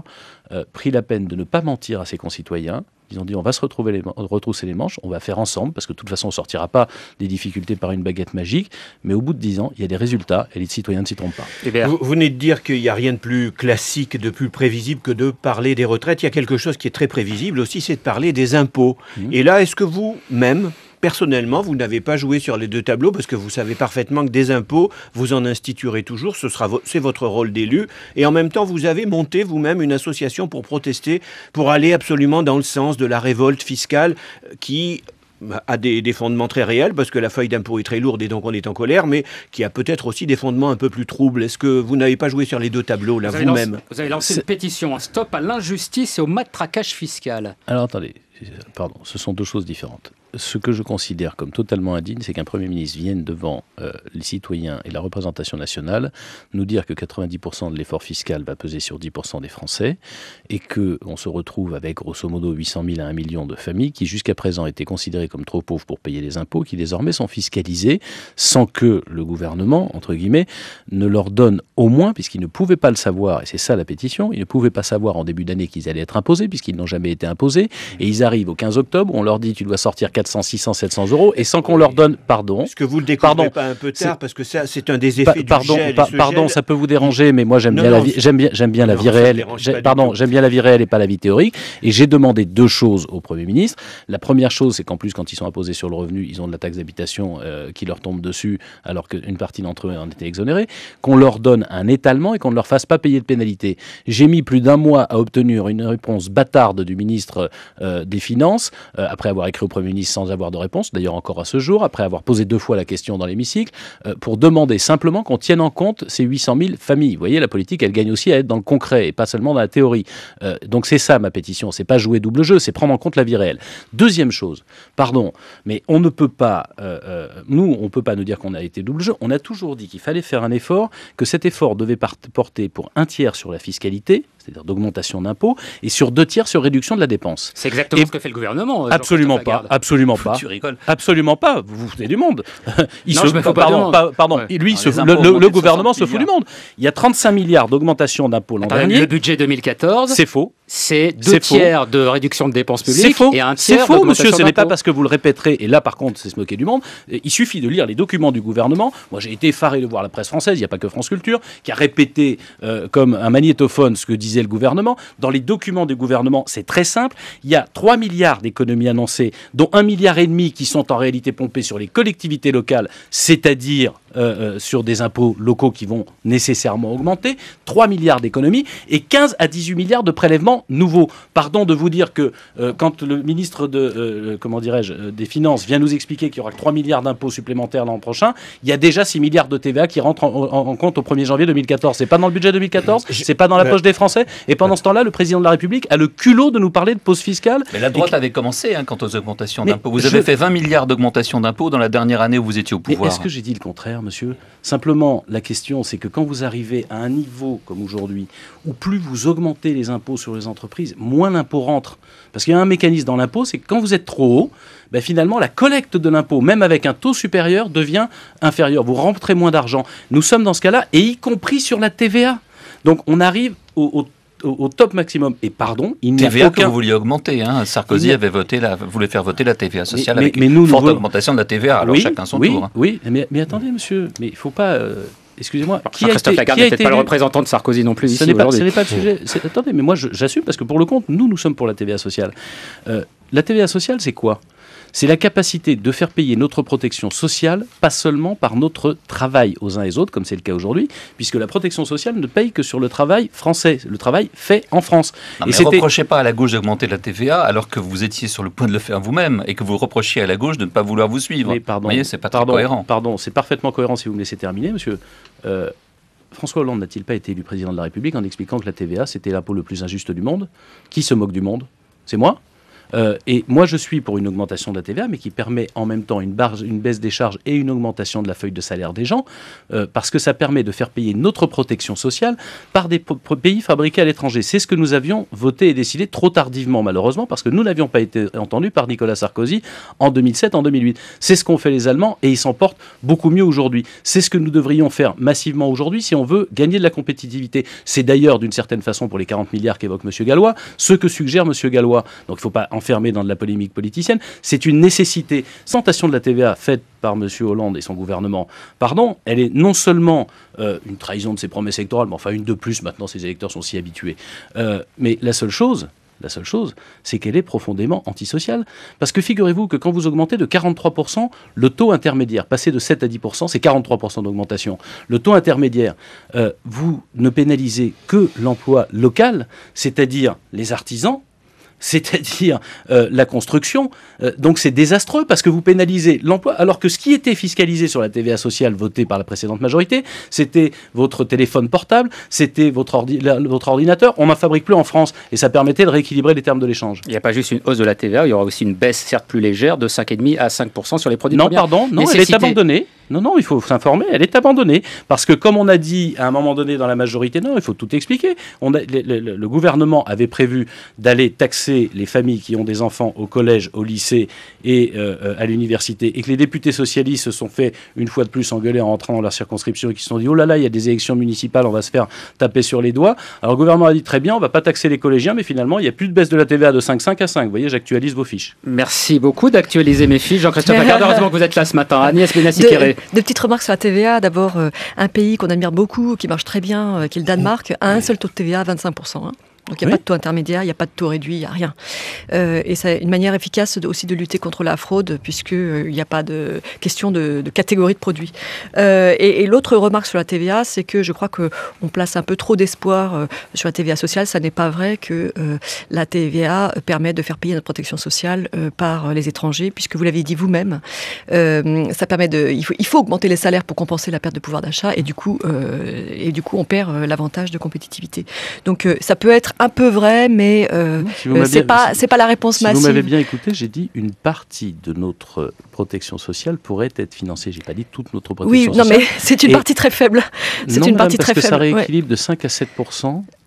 pris la peine de ne pas mentir à ses concitoyens, ils ont dit on va se retrouver les, retrousser les manches, on va faire ensemble, parce que de toute façon on ne sortira pas des difficultés par une baguette magique, mais au bout de dix ans, il y a des résultats et les citoyens ne s'y trompent pas. Vous, venez de dire qu'il n'y a rien de plus classique, de plus prévisible que de parler des retraites. Il y a quelque chose qui est très prévisible aussi, c'est de parler des impôts. Mmh. Et là, est-ce que vous-même, personnellement, vous n'avez pas joué sur les deux tableaux parce que vous savez parfaitement que des impôts, vous en instituerez toujours, ce sera c'est votre rôle d'élu. Et en même temps, vous avez monté vous-même une association pour protester, pour aller absolument dans le sens de la révolte fiscale euh, qui bah, a des, fondements très réels, parce que la feuille d'impôt est très lourde et donc on est en colère, mais qui a peut-être aussi des fondements un peu plus troubles. Est-ce que vous n'avez pas joué sur les deux tableaux, là, vous-même vous, vous, avez lancé une pétition, un stop à l'injustice et au matraquage fiscal. Alors attendez, euh, pardon, ce sont deux choses différentes ce que je considère comme totalement indigne, c'est qu'un Premier ministre vienne devant euh, les citoyens et la représentation nationale nous dire que 90% de l'effort fiscal va peser sur 10% des Français et qu'on se retrouve avec grosso modo 800 000 à 1 million de familles qui jusqu'à présent étaient considérées comme trop pauvres pour payer les impôts, qui désormais sont fiscalisées sans que le gouvernement, entre guillemets, ne leur donne au moins, puisqu'ils ne pouvaient pas le savoir, et c'est ça la pétition, ils ne pouvaient pas savoir en début d'année qu'ils allaient être imposés, puisqu'ils n'ont jamais été imposés, et ils arrivent au 15 octobre, on leur dit tu dois sortir 100, 600, 700 euros et sans qu'on leur donne, pardon. Est-ce que vous le découvrez pas un peu tard parce que ça, c'est un des effets du pardon, Pardon, ça peut vous déranger, mais moi j'aime bien, la vie, j'aime bien, j'aime bien la vie réelle. Pardon, j'aime bien la vie réelle et pas la vie théorique. Et j'ai demandé deux choses au Premier ministre. La première chose, c'est qu'en plus, quand ils sont imposés sur le revenu, ils ont de la taxe d'habitation euh, qui leur tombe dessus, alors qu'une partie d'entre eux en était exonérée. Qu'on leur donne un étalement et qu'on ne leur fasse pas payer de pénalité. J'ai mis plus d'un mois à obtenir une réponse bâtarde du ministre euh, des Finances, euh, après avoir écrit au Premier ministre sans avoir de réponse, d'ailleurs encore à ce jour, après avoir posé deux fois la question dans l'hémicycle, euh, pour demander simplement qu'on tienne en compte ces 800 000 familles. Vous voyez, la politique, elle gagne aussi à être dans le concret et pas seulement dans la théorie. Euh, donc c'est ça ma pétition, c'est pas jouer double jeu, c'est prendre en compte la vie réelle. Deuxième chose, pardon, mais on ne peut pas, euh, nous, on ne peut pas nous dire qu'on a été double jeu. On a toujours dit qu'il fallait faire un effort, que cet effort devait porter pour un tiers sur la fiscalité, c'est-à-dire d'augmentation d'impôts, et sur deux tiers sur réduction de la dépense. C'est exactement ce que fait le gouvernement. Euh, absolument pas, absolument pas. Absolument pas, vous vous foutez du monde. Il se, pardon, pardon. Lui, le, gouvernement se fout du monde. Il y a 35 milliards d'augmentation d'impôts l'an dernier. Le budget 2014. C'est faux c'est deux tiers de réduction de dépenses publiques. Et un tiers faux, monsieur. Ce n'est pas parce que vous le répéterez. Et là, par contre, c'est se moquer du monde. Euh, il suffit de lire les documents du gouvernement. Moi, j'ai été effaré de voir la presse française. Il n'y a pas que France Culture qui a répété euh, comme un magnétophone ce que disait le gouvernement. Dans les documents du gouvernement, c'est très simple. Il y a 3 milliards d'économies annoncées, dont 1,5 milliard et demi qui sont en réalité pompés sur les collectivités locales, c'est-à-dire euh, sur des impôts locaux qui vont nécessairement augmenter, 3 milliards d'économies et 15 à 18 milliards de prélèvements nouveau. Pardon de vous dire que euh, quand le ministre de, euh, comment dirais-je, euh, des Finances vient nous expliquer qu'il y aura 3 milliards d'impôts supplémentaires l'an prochain, il y a déjà 6 milliards de TVA qui rentrent en, compte au 1er janvier 2014. C'est pas dans le budget 2014, c'est pas dans la poche des Français. Et pendant ce temps-là, le président de la République a le culot de nous parler de pause fiscale. Mais la droite avait commencé hein, quant aux augmentations d'impôts. Vous avez fait 20 milliards d'augmentations d'impôts dans la dernière année où vous étiez au pouvoir. Est-ce que j'ai dit le contraire, monsieur Simplement, la question, c'est que quand vous arrivez à un niveau comme aujourd'hui, où plus vous augmentez les impôts sur entreprises, moins l'impôt rentre. Parce qu'il y a un mécanisme dans l'impôt, c'est que quand vous êtes trop haut, ben, finalement la collecte de l'impôt, même avec un taux supérieur, devient inférieure. Vous rentrez moins d'argent. Nous sommes dans ce cas-là, et y compris sur la TVA. Donc on arrive au, top maximum. Et pardon, il n'y a TVA aucun... que vous vouliez augmenter. Hein. Sarkozy avait voté la... voulait faire voter la TVA sociale mais, avec nous, une forte augmentation de la TVA. Alors chacun son tour. Hein. Oui, mais, attendez, monsieur, mais il ne faut pas... Euh, excusez-moi, qui a Christophe été, Lagarde n'était pas le représentant de Sarkozy non plus ce ici aujourd'hui. Ce n'est pas le oh. sujet. Attendez, mais moi j'assume parce que pour le compte, nous, nous sommes pour la TVA sociale. Euh, la TVA sociale, c'est quoi c'est la capacité de faire payer notre protection sociale, pas seulement par notre travail aux uns et aux autres, comme c'est le cas aujourd'hui, puisque la protection sociale ne paye que sur le travail français, le travail fait en France. Non, et ne reprochez pas à la gauche d'augmenter la TVA alors que vous étiez sur le point de le faire vous-même et que vous reprochiez à la gauche de ne pas vouloir vous suivre. pardon, c'est pas cohérent. Pardon, c'est parfaitement cohérent si vous me laissez terminer, monsieur. Euh, François Hollande n'a-t-il pas été élu président de la République en expliquant que la TVA, c'était l'impôt le plus injuste du monde Qui se moque du monde C'est moi euh, et moi, je suis pour une augmentation de la TVA, mais qui permet en même temps une, une baisse des charges et une augmentation de la feuille de salaire des gens, euh, parce que ça permet de faire payer notre protection sociale par des pays fabriqués à l'étranger. C'est ce que nous avions voté et décidé trop tardivement, malheureusement, parce que nous n'avions pas été entendus par Nicolas Sarkozy en 2007, en 2008. C'est ce qu'ont fait les Allemands et ils s'en portent beaucoup mieux aujourd'hui. C'est ce que nous devrions faire massivement aujourd'hui si on veut gagner de la compétitivité. C'est d'ailleurs, d'une certaine façon, pour les 40 milliards qu'évoque M. Gallois, ce que suggère M. Gallois. Donc il ne faut pas en fermé dans de la polémique politicienne. C'est une nécessité. Sentation de la TVA faite par M. Hollande et son gouvernement, pardon, elle est non seulement euh, une trahison de ses promesses électorales, mais enfin une de plus, maintenant ses électeurs sont si habitués. Euh, mais la seule chose, la seule chose, c'est qu'elle est profondément antisociale. Parce que figurez-vous que quand vous augmentez de 43%, le taux intermédiaire, passé de 7 à 10%, c'est 43% d'augmentation. Le taux intermédiaire, euh, vous ne pénalisez que l'emploi local, c'est-à-dire les artisans, c'est-à-dire euh, la construction. Euh, donc c'est désastreux parce que vous pénalisez l'emploi, alors que ce qui était fiscalisé sur la TVA sociale votée par la précédente majorité, c'était votre téléphone portable, c'était votre, votre ordinateur. On n'en fabrique plus en France et ça permettait de rééquilibrer les termes de l'échange. Il n'y a pas juste une hausse de la TVA, il y aura aussi une baisse, certes plus légère, de 5,5 à 5% sur les produits. Non, pardon, non, elle est abandonnée. Non, non, il faut s'informer. Elle est abandonnée. Parce que, comme on a dit à un moment donné dans la majorité, non, il faut tout expliquer. le, gouvernement avait prévu d'aller taxer les familles qui ont des enfants au collège, au lycée et euh, euh, à l'université. Et que les députés socialistes se sont fait, une fois de plus, engueuler en rentrant dans leur circonscription et qui se sont dit oh là là, il y a des élections municipales, on va se faire taper sur les doigts. Alors, le gouvernement a dit très bien, on ne va pas taxer les collégiens, mais finalement, il n'y a plus de baisse de la TVA de 5,5 à 5. Vous voyez, j'actualise vos fiches. Merci beaucoup d'actualiser mes fiches. Jean-Christophe [LAUGHS] heureusement que vous êtes là ce matin. Agnès benassi deux petites remarques sur la TVA. D'abord, euh, un pays qu'on admire beaucoup, qui marche très bien, euh, qui est le Danemark, a un seul taux de TVA à 25%. Donc il n'y a pas de taux intermédiaire, il n'y a pas de taux réduit, il n'y a rien. Euh, et c'est une manière efficace aussi de lutter contre la fraude, puisqu'il euh, n'y a pas de question de, catégorie de produits. Euh, et, l'autre remarque sur la TVA, c'est que je crois qu'on place un peu trop d'espoir sur la TVA sociale. Ça n'est pas vrai que la TVA permet de faire payer notre protection sociale par les étrangers, puisque vous l'avez dit vous-même, ça permet de... Il faut, il faut, augmenter les salaires pour compenser la perte de pouvoir d'achat, et, du coup, et du coup, on perd l'avantage de compétitivité. Donc ça peut être un peu vrai, mais euh, euh, c'est pas c'est pas la réponse si vous m'avez bien écouté, j'ai dit une partie de notre protection sociale pourrait être financée. J'ai pas dit toute notre protection sociale. Oui, non mais [LAUGHS] c'est une partie très faible. C'est une partie parce que Ça rééquilibre de 5 à 7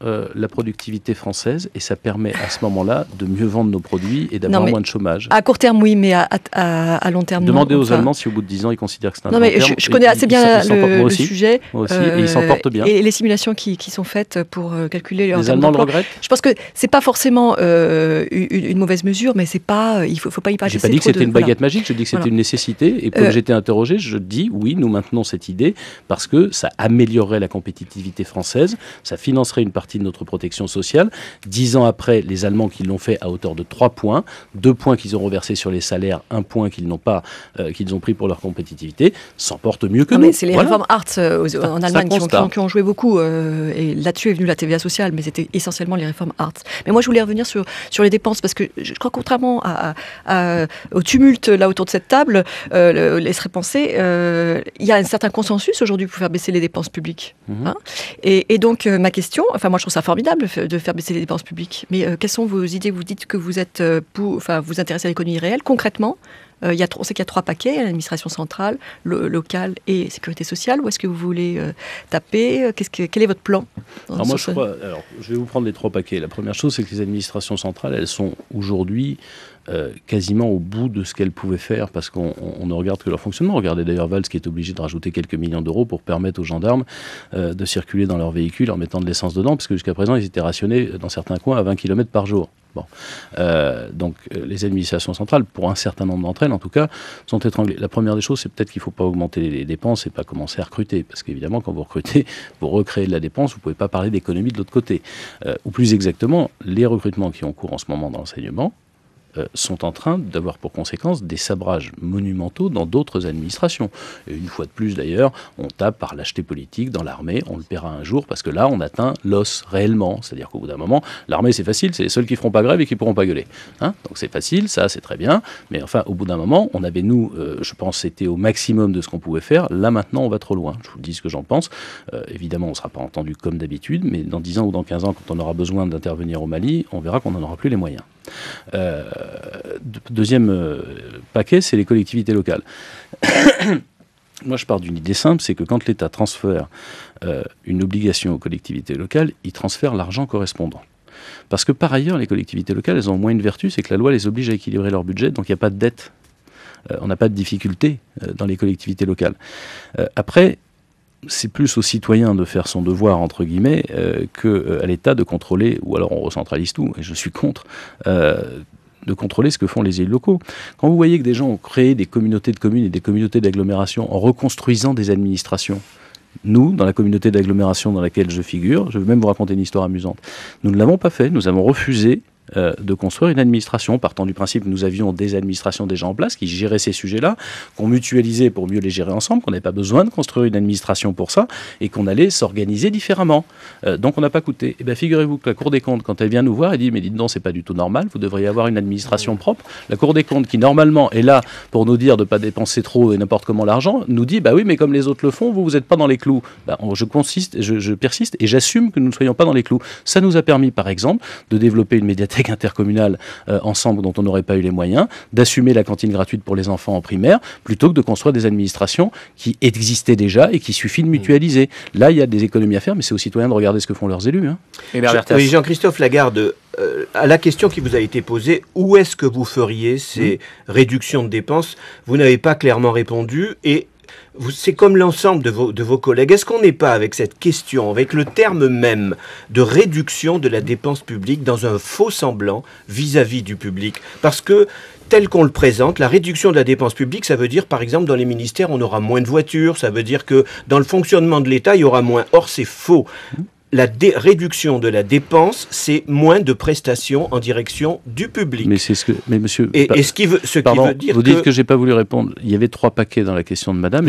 euh, la productivité française et ça permet à ce moment-là de mieux vendre nos produits et d'avoir moins de chômage. À court terme, oui, mais à, long terme. Demandez aux Allemands si au bout de 10 ans ils considèrent que c'est un non, mais je, connais assez bien le, sujet. Moi aussi, et ils euh, s'en portent bien. Et les simulations qui, qui sont faites pour euh, calculer Les Allemands le regrettent Je pense que c'est pas forcément une, mauvaise mesure, mais c'est pas, il faut, faut pas y passer. n'ai pas dit que c'était une baguette magique, je dis que c'était une nécessité. Et comme j'étais interrogé, je dis oui, nous maintenons cette idée parce que ça améliorerait la compétitivité française, ça financerait une partie de notre protection sociale. Dix ans après, les Allemands qui l'ont fait à hauteur de trois points, deux points qu'ils ont reversés sur les salaires, un point qu'ils n'ont pas, euh, qu'ils ont pris pour leur compétitivité, s'en portent mieux que non, nous. C'est les réformes Hartz euh, en Allemagne qui ont, joué beaucoup. Euh, et là-dessus est venue la TVA sociale, mais c'était essentiellement les réformes Hartz. Mais moi, je voulais revenir sur, sur les dépenses parce que je crois contrairement à, au tumulte là autour de cette table, laisserait penser, il y a un certain consensus aujourd'hui pour faire baisser les dépenses publiques. Mhm. Hein. et, et, donc, ma question, enfin, moi je trouve ça formidable de faire baisser les dépenses publiques. Mais euh, quelles sont vos idées Vous dites que vous êtes, euh, pour, enfin, vous intéressez à l'économie réelle. Concrètement, euh, on sait qu'il y a trois paquets, l'administration centrale, le locale et sécurité sociale. Où est-ce que vous voulez euh, taper euh, Quel est votre plan je, vais vous prendre les trois paquets. La première chose, c'est que les administrations centrales, elles sont aujourd'hui quasiment au bout de ce qu'elles pouvaient faire parce qu'on ne regarde que leur fonctionnement. Regardez d'ailleurs Valls qui est obligé de rajouter quelques millions d'euros pour permettre aux gendarmes de circuler dans leur véhicules en mettant de l'essence dedans parce que jusqu'à présent ils étaient rationnés dans certains coins à 20 km par jour. Bon. Euh, donc euh, les administrations centrales, pour un certain nombre d'entre elles en tout cas, sont étranglées. La première des choses, c'est peut-être qu'il ne faut pas augmenter les dépenses et pas commencer à recruter. Parce qu'évidemment, quand vous recrutez, [LAUGHS] vous recréez de la dépense, vous ne pouvez pas parler d'économie de l'autre côté. Euh, ou plus exactement, les recrutements qui ont cours en ce moment dans l'enseignement, euh, sont en train d'avoir pour conséquence des sabrages monumentaux dans d'autres administrations. Et une fois de plus d'ailleurs, on tape par lâcheté politique dans l'armée, on le paiera un jour parce que là on atteint l'os réellement. C'est-à-dire qu'au bout d'un moment, l'armée c'est facile, c'est les seuls qui feront pas grève et qui pourront pas gueuler. Hein. Donc c'est facile, ça c'est très bien, mais enfin au bout d'un moment, on avait nous, euh, je pense c'était au maximum de ce qu'on pouvait faire, là maintenant on va trop loin. Je vous dis ce que j'en pense. Euh, évidemment on ne sera pas entendu comme d'habitude, mais dans 10 ans ou dans 15 ans quand on aura besoin d'intervenir au Mali, on verra qu'on n'en aura plus les moyens. Euh, deuxième euh, paquet, c'est les collectivités locales. [COUGHS] Moi, je pars d'une idée simple, c'est que quand l'État transfère euh, une obligation aux collectivités locales, il transfère l'argent correspondant. Parce que par ailleurs, les collectivités locales, elles ont moins une vertu, c'est que la loi les oblige à équilibrer leur budget, donc il n'y a pas de dette. on n'a pas de difficulté dans les collectivités locales. après, c'est plus aux citoyens de faire son devoir, entre guillemets, euh, que qu'à euh, l'État de contrôler, ou alors on recentralise tout, et je suis contre, euh, de contrôler ce que font les îles locaux. Quand vous voyez que des gens ont créé des communautés de communes et des communautés d'agglomération en reconstruisant des administrations, nous, dans la communauté d'agglomération dans laquelle je figure, je vais même vous raconter une histoire amusante, nous ne l'avons pas fait, nous avons refusé euh, de construire une administration, partant du principe que nous avions des administrations déjà en place qui géraient ces sujets-là, qu'on mutualisait pour mieux les gérer ensemble, qu'on n'avait pas besoin de construire une administration pour ça, et qu'on allait s'organiser différemment. Euh, donc on n'a pas coûté. Et eh bien figurez-vous que la Cour des comptes, quand elle vient nous voir, elle dit, mais dites non, c'est pas du tout normal, vous devriez avoir une administration propre. La Cour des comptes, qui normalement est là pour nous dire de ne pas dépenser trop et n'importe comment l'argent, nous dit, bah oui, mais comme les autres le font, vous, vous n'êtes pas dans les clous. Bah, je, consiste, je, persiste et j'assume que nous ne soyons pas dans les clous. Ça nous a permis, par exemple, de développer une médiathèque intercommunale euh, ensemble dont on n'aurait pas eu les moyens, d'assumer la cantine gratuite pour les enfants en primaire, plutôt que de construire des administrations qui existaient déjà et qui suffit de mm. mutualiser. Là, il y a des économies à faire, mais c'est aux citoyens de regarder ce que font leurs élus. Hein. Jean-Christophe Lagarde, euh, à la question qui vous a été posée, où est-ce que vous feriez ces mm. réductions de dépenses Vous n'avez pas clairement répondu et c'est comme l'ensemble de vos, collègues. Est-ce qu'on n'est pas avec cette question, avec le terme même de réduction de la dépense publique dans un faux semblant vis-à-vis -vis du public Parce que tel qu'on le présente, la réduction de la dépense publique, ça veut dire, par exemple, dans les ministères, on aura moins de voitures, ça veut dire que dans le fonctionnement de l'État, il y aura moins. Or, c'est faux la réduction de la dépense, c'est moins de prestations en direction du public. Mais c'est ce que, mais monsieur, et, ce qui veut, ce qui veut dire vous dites que, je j'ai pas voulu répondre. Il y avait trois paquets dans la question de Madame.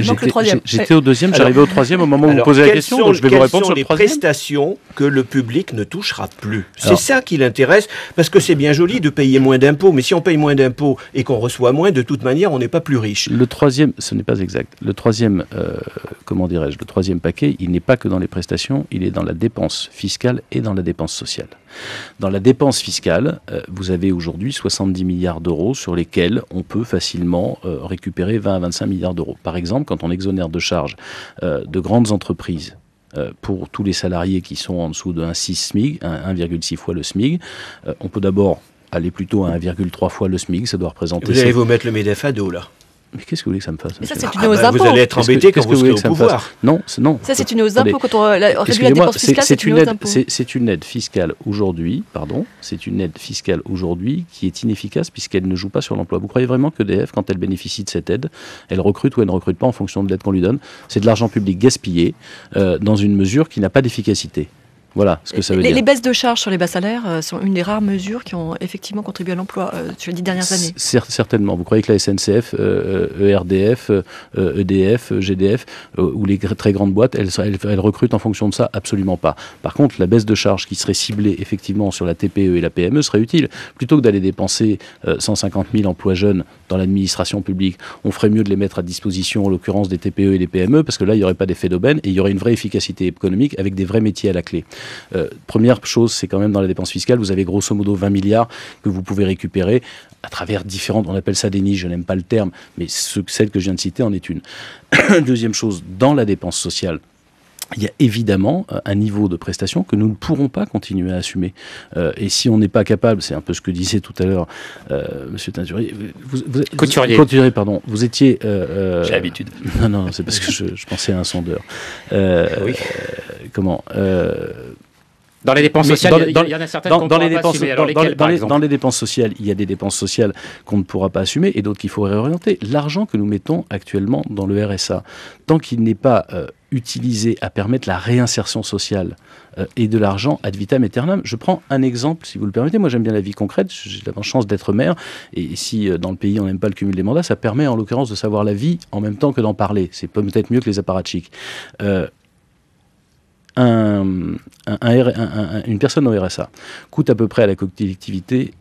J'étais au deuxième, j'arrivais au troisième au moment où vous posez la question. donc je vais vous répondre sur le les prestations que le public ne touchera plus. C'est ça qui l'intéresse parce que c'est bien joli de payer moins d'impôts, mais si on paye moins d'impôts et qu'on reçoit moins, de toute manière, on n'est pas plus riche. Le troisième, ce n'est pas exact. Le troisième, euh, comment dirais-je, le troisième paquet, il n'est pas que dans les prestations, il est dans la dépense dépense fiscale et dans la dépense sociale. Dans la dépense fiscale, euh, vous avez aujourd'hui 70 milliards d'euros sur lesquels on peut facilement euh, récupérer 20 à 25 milliards d'euros. Par exemple, quand on exonère de charges euh, de grandes entreprises pour tous les salariés qui sont en dessous de 1,6 1,6 fois le SMIG, on peut d'abord aller plutôt à 1,3 fois le SMIG. Ça doit représenter. Vous allez vous mettre le MEDEF à dos, là. Mais qu'est-ce que vous voulez que ça me fasse ah bah, Vous allez être embêté quand vous, serez au pouvoir. Non, non. Ça, c'est une hausse d'impôt Quand on réduit la fiscale, c'est une, aide. fiscale aujourd'hui, pardon. C'est une aide fiscale aujourd'hui qui est inefficace puisqu'elle ne joue pas sur l'emploi. Vous croyez vraiment que DF, quand elle bénéficie de cette aide, elle recrute ou elle ne recrute pas en fonction de l'aide qu'on lui donne C'est de l'argent public gaspillé euh, dans une mesure qui n'a pas d'efficacité. Voilà ce que ça veut les, dire. Les baisses de charges sur les bas salaires euh, sont une des rares mesures qui ont effectivement contribué à l'emploi tu euh, sur les dix dernières années. certainement. Vous croyez que la SNCF, ERDF, euh, e EDF, e GDF ou les très grandes boîtes, elles, recrutent en fonction de ça Absolument pas. Par contre, la baisse de charges qui serait ciblée effectivement sur la TPE et la PME serait utile. Plutôt que d'aller dépenser 150 000 emplois jeunes dans l'administration publique. On ferait mieux de les mettre à disposition, en l'occurrence, des TPE et des PME, parce que là, il n'y aurait pas d'effet d'aubaine et il y aurait une vraie efficacité économique avec des vrais métiers à la clé. Euh, première chose, c'est quand même dans la dépense fiscale, vous avez grosso modo 20 milliards que vous pouvez récupérer à travers différentes, on appelle ça des niches, je n'aime pas le terme, mais ce, celle que je viens de citer en est une. [COUGHS] Deuxième chose, dans la dépense sociale, il y a évidemment euh, un niveau de prestation que nous ne pourrons pas continuer à assumer. Euh, et si on n'est pas capable, c'est un peu ce que disait tout à l'heure M. Euh, monsieur Tinturier, vous, Couturier. pardon, vous étiez. J'ai l'habitude. [LAUGHS] Non, non, c'est parce que je, pensais à un sondeur. oui. comment dans les dépenses sociales, dans, il y en a certaines dans, dans les dépenses, dans, les, dépenses sociales, il y a des dépenses sociales qu'on ne pourra pas assumer et d'autres qu'il faut réorienter. L'argent que nous mettons actuellement dans le RSA, tant qu'il n'est pas utilisé à permettre la réinsertion sociale euh, et de l'argent ad vitam aeternam. Je prends un exemple, si vous le permettez. Moi, j'aime bien la vie concrète. J'ai la chance d'être maire. Et si euh, dans le pays, on n'aime pas le cumul des mandats, ça permet en l'occurrence de savoir la vie en même temps que d'en parler. C'est peut-être mieux que les apparatchiks. Euh, une personne au RSA coûte à peu près à la collectivité,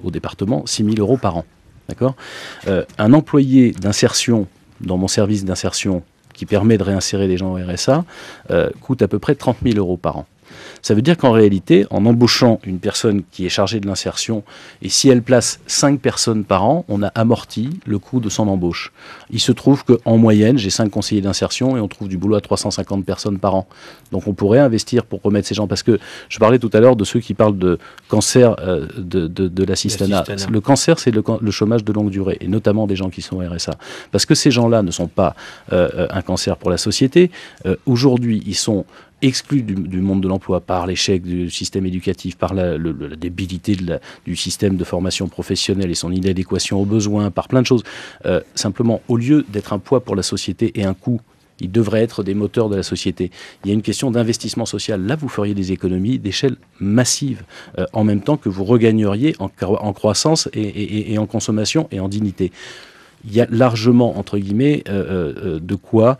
au département, 6 000 euros par an. D'accord Un employé d'insertion dans mon service d'insertion qui permet de réinsérer des gens au RSA, euh, coûte à peu près 30 000 euros par an. Ça veut dire qu'en réalité, en embauchant une personne qui est chargée de l'insertion, et si elle place 5 personnes par an, on a amorti le coût de son embauche. Il se trouve qu'en moyenne, j'ai 5 conseillers d'insertion et on trouve du boulot à 350 personnes par an. Donc on pourrait investir pour remettre ces gens. Parce que je parlais tout à l'heure de ceux qui parlent de cancer euh, de, de, l'assistanat. Le cancer, c'est le, chômage de longue durée, et notamment des gens qui sont RSA. Parce que ces gens-là ne sont pas euh, euh, un cancer pour la société. Aujourd'hui, ils sont exclus du, monde de l'emploi par l'échec du système éducatif, par la, débilité du système de formation professionnelle et son inadéquation aux besoins, par plein de choses. Euh, simplement, au lieu d'être un poids pour la société et un coût ils devraient être des moteurs de la société. Il y a une question d'investissement social. Là, vous feriez des économies d'échelle massive, euh, en même temps que vous regagneriez en, croissance et en consommation et en dignité il y a largement, entre guillemets, euh, euh, euh, de quoi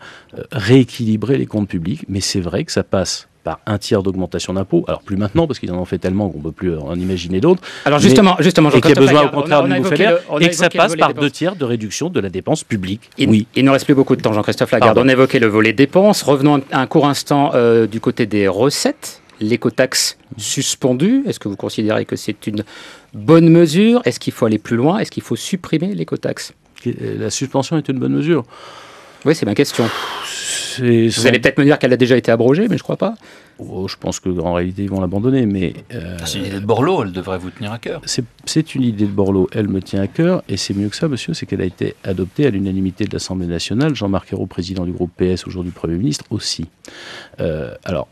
rééquilibrer les comptes publics. Mais c'est vrai que ça passe par un tiers d'augmentation d'impôts. Alors plus maintenant, parce qu'ils en ont fait tellement qu'on ne peut plus en imaginer d'autres. Alors justement, justement, et qu'il y a besoin au contraire de nouveaux et que ça passe par deux tiers de réduction de la dépense publique. Il, oui. il ne reste plus beaucoup de temps, Jean-Christophe Lagarde. On évoquait le volet dépenses. Revenons un court instant du côté des recettes. L'écotaxe suspendue, est-ce que vous considérez que c'est une bonne mesure Est-ce qu'il faut aller plus loin Est-ce qu'il faut supprimer l'écotaxe la suspension est une bonne mesure. Oui, c'est ma question. Vous allez peut-être me dire qu'elle a déjà été abrogée, mais je ne crois pas. Oh, je pense qu'en réalité, ils vont l'abandonner. Mais ah, c'est une euh, idée de Borloo, elle devrait vous tenir à cœur. C'est une idée de Borloo, elle me tient à cœur, et c'est mieux que ça, monsieur, c'est qu'elle a été adoptée à l'unanimité de l'Assemblée nationale. Jean-Marc Ayrault, président du groupe PS, aujourd'hui Premier ministre, aussi. Euh, alors,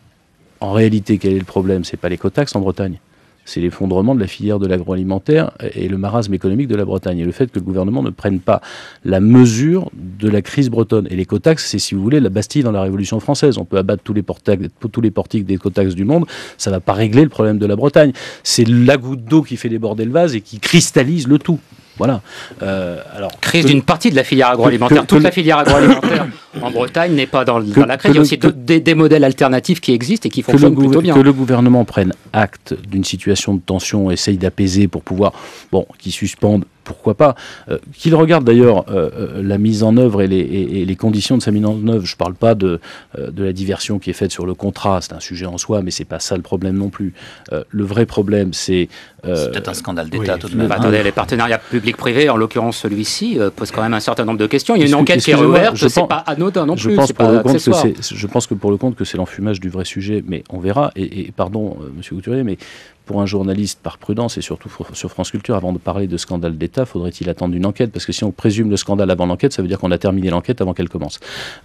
en réalité, quel est le problème C'est pas les cotaxes en Bretagne c'est l'effondrement de la filière de l'agroalimentaire et le marasme économique de la Bretagne. Et le fait que le gouvernement ne prenne pas la mesure de la crise bretonne. Et les cotax. c'est si vous voulez la Bastille dans la Révolution française. On peut abattre tous les, portiques les portiques du monde, ça ne va pas régler le problème de la Bretagne. C'est la goutte d'eau qui fait déborder le vase et qui cristallise le tout. Voilà. Euh, alors, crise d'une partie de la filière agroalimentaire. Toute la filière agroalimentaire [COUGHS] en Bretagne n'est pas dans, la crise. Il y a aussi des, modèles alternatifs qui existent et qui fonctionnent plutôt bien. Que le gouvernement prenne acte d'une situation de tension, essaye d'apaiser pour pouvoir, bon, qui suspende pourquoi pas euh, Qu'il regarde d'ailleurs euh, euh, la mise en œuvre et les, conditions de sa mise en œuvre. Je ne parle pas de, de, la diversion qui est faite sur le contrat, c'est un sujet en soi, mais c'est pas ça le problème non plus. le vrai problème, c'est... c'est peut-être un scandale d'État tout de même. Hein. attendez, les partenariats publics-privés, en l'occurrence celui-ci, posent quand même un certain nombre de questions. Il y a une enquête qui est ouverte, Je sais pas anodin non plus. Je pense, le que je pense que pour le compte que c'est l'enfumage du vrai sujet, mais on verra. Et, et pardon, monsieur Couturier, mais pour un journaliste, par prudence, et surtout sur France Culture, avant de parler de scandale d'État, faudrait-il attendre une enquête Parce que si on présume le scandale avant l'enquête, ça veut dire qu'on a terminé l'enquête avant qu'elle commence.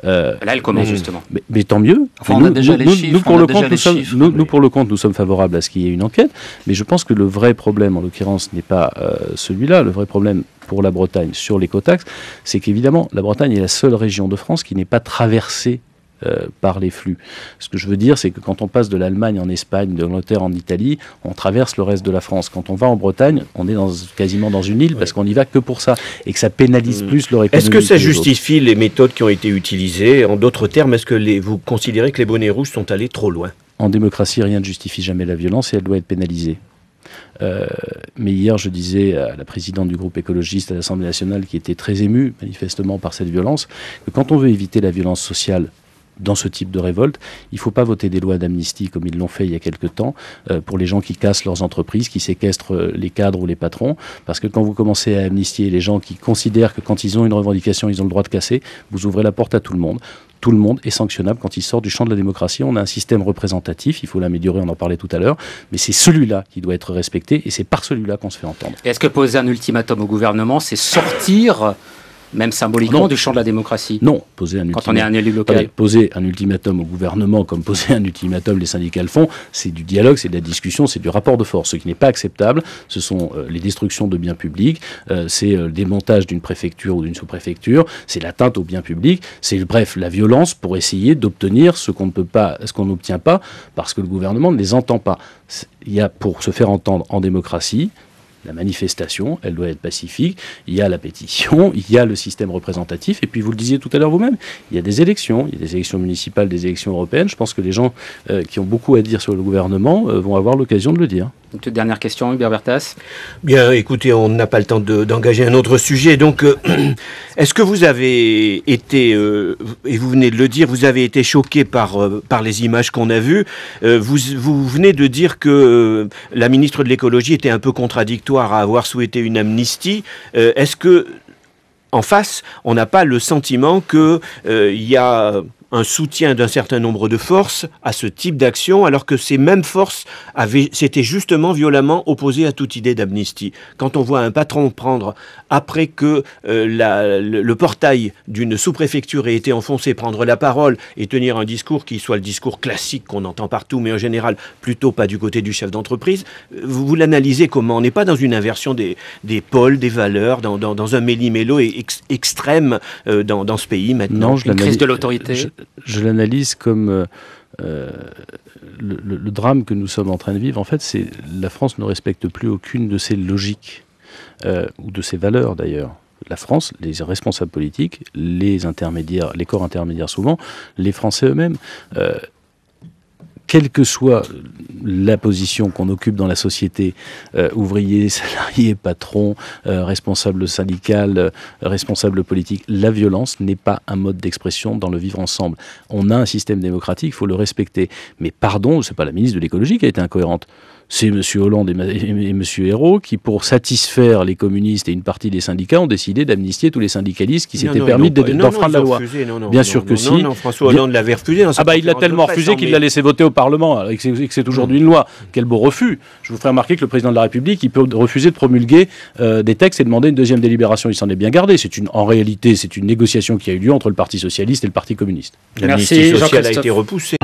Euh, Là, elle commence, justement. Mais, tant mieux. nous, pour le compte, nous, sommes, favorables à ce qu'il y ait une enquête, mais je pense que le vrai problème, en l'occurrence, n'est pas euh, celui-là. Le vrai problème pour la Bretagne sur l'écotaxe, c'est qu'évidemment, la Bretagne est la seule région de France qui n'est pas traversée euh, par les flux. Ce que je veux dire, c'est que quand on passe de l'Allemagne en Espagne, de l'Angleterre en Italie, on traverse le reste de la France. Quand on va en Bretagne, on est dans, quasiment dans une île parce qu'on n'y va que pour ça et que ça pénalise mmh. plus le. économie. Est-ce que ça justifie les, méthodes qui ont été utilisées En d'autres termes, est-ce que vous considérez que les bonnets rouges sont allés trop loin En démocratie, rien ne justifie jamais la violence et elle doit être pénalisée. Euh, mais hier, je disais à la présidente du groupe écologiste à l'Assemblée nationale, qui était très émue manifestement par cette violence, que quand on veut éviter la violence sociale dans ce type de révolte, il ne faut pas voter des lois d'amnistie comme ils l'ont fait il y a quelque temps euh, pour les gens qui cassent leurs entreprises, qui séquestrent euh, les cadres ou les patrons, parce que quand vous commencez à amnistier les gens qui considèrent que quand ils ont une revendication, ils ont le droit de casser, vous ouvrez la porte à tout le monde. Tout le monde est sanctionnable quand il sort du champ de la démocratie. On a un système représentatif, il faut l'améliorer, on en parlait tout à l'heure, mais c'est celui-là qui doit être respecté et c'est par celui-là qu'on se fait entendre. Est-ce que poser un ultimatum au gouvernement, c'est sortir même symboliquement, non. du champ de la démocratie Non, poser un ultimatum. au gouvernement, comme poser un ultimatum, les syndicats le font, c'est du dialogue, c'est de la discussion, c'est du rapport de force. Ce qui n'est pas acceptable, ce sont euh, les destructions de biens publics, euh, c'est euh, le démontage d'une préfecture ou d'une sous-préfecture, c'est l'atteinte aux biens publics, c'est bref la violence pour essayer d'obtenir ce qu'on ne peut pas, ce qu'on n'obtient pas, parce que le gouvernement ne les entend pas. Il y a pour se faire entendre en démocratie, la manifestation, elle doit être pacifique. Il y a la pétition, [LAUGHS] il y a le système représentatif. Et puis, vous le disiez tout à l'heure vous-même, il y a des élections. Il y a des élections municipales, des élections européennes. Je pense que les gens euh, qui ont beaucoup à dire sur le gouvernement euh, vont avoir l'occasion de le dire. Une dernière question, Hubert Bertas. Bien, écoutez, on n'a pas le temps d'engager un autre sujet. Donc, euh, [CLEARS THROAT] est-ce que vous avez été, euh, et vous venez de le dire, vous avez été choqué par, euh, par les images qu'on a vues. Vous, venez de dire que la ministre de l'écologie était un peu contradictoire à avoir souhaité une amnistie. est-ce que en face, on n'a pas le sentiment qu'il il y a un soutien d'un certain nombre de forces à ce type d'action, alors que ces mêmes forces avaient, s'étaient justement violemment opposées à toute idée d'amnistie. Quand on voit un patron prendre, après que euh, la, le, portail d'une sous-préfecture ait été enfoncé, prendre la parole et tenir un discours qui soit le discours classique qu'on entend partout, mais en général plutôt pas du côté du chef d'entreprise, euh, vous, l'analysez comment On n'est pas dans une inversion des, des pôles, des valeurs, dans, dans, un méli-mélo extrême euh, dans, dans, ce pays maintenant. une crise de l'autorité je l'analyse comme euh, euh, le, drame que nous sommes en train de vivre. En fait, c'est la France ne respecte plus aucune de ses logiques euh, ou de ses valeurs d'ailleurs. La France, les responsables politiques, les intermédiaires, les corps intermédiaires souvent, les Français eux-mêmes quelle que soit la position qu'on occupe dans la société, euh, ouvrier, [LAUGHS] salarié, patron, euh, responsable syndical, euh, responsable politique, la violence n'est pas un mode d'expression dans le vivre ensemble. On a un système démocratique, il faut le respecter. Mais pardon, ce n'est pas la ministre de l'écologie qui a été incohérente c'est M. Hollande et, Monsieur M. Hérault qui, pour satisfaire les communistes et une partie des syndicats, ont décidé d'amnistier tous les syndicalistes qui s'étaient permis d'enfreindre la loi. Bien sûr que si. François Hollande l'avait refusé. Hein, ah bah il l'a tellement refusé qu'il l'a laissé voter au Parlement et que c'est aujourd'hui une loi. Quel beau refus. Je vous ferai remarquer que le président de la République, il peut refuser de promulguer euh, des textes et demander une deuxième délibération. Il s'en est bien gardé. C'est une, en réalité, c'est une négociation qui a eu lieu entre le Parti socialiste et le Parti communiste. L'amnistie sociale a été repoussée.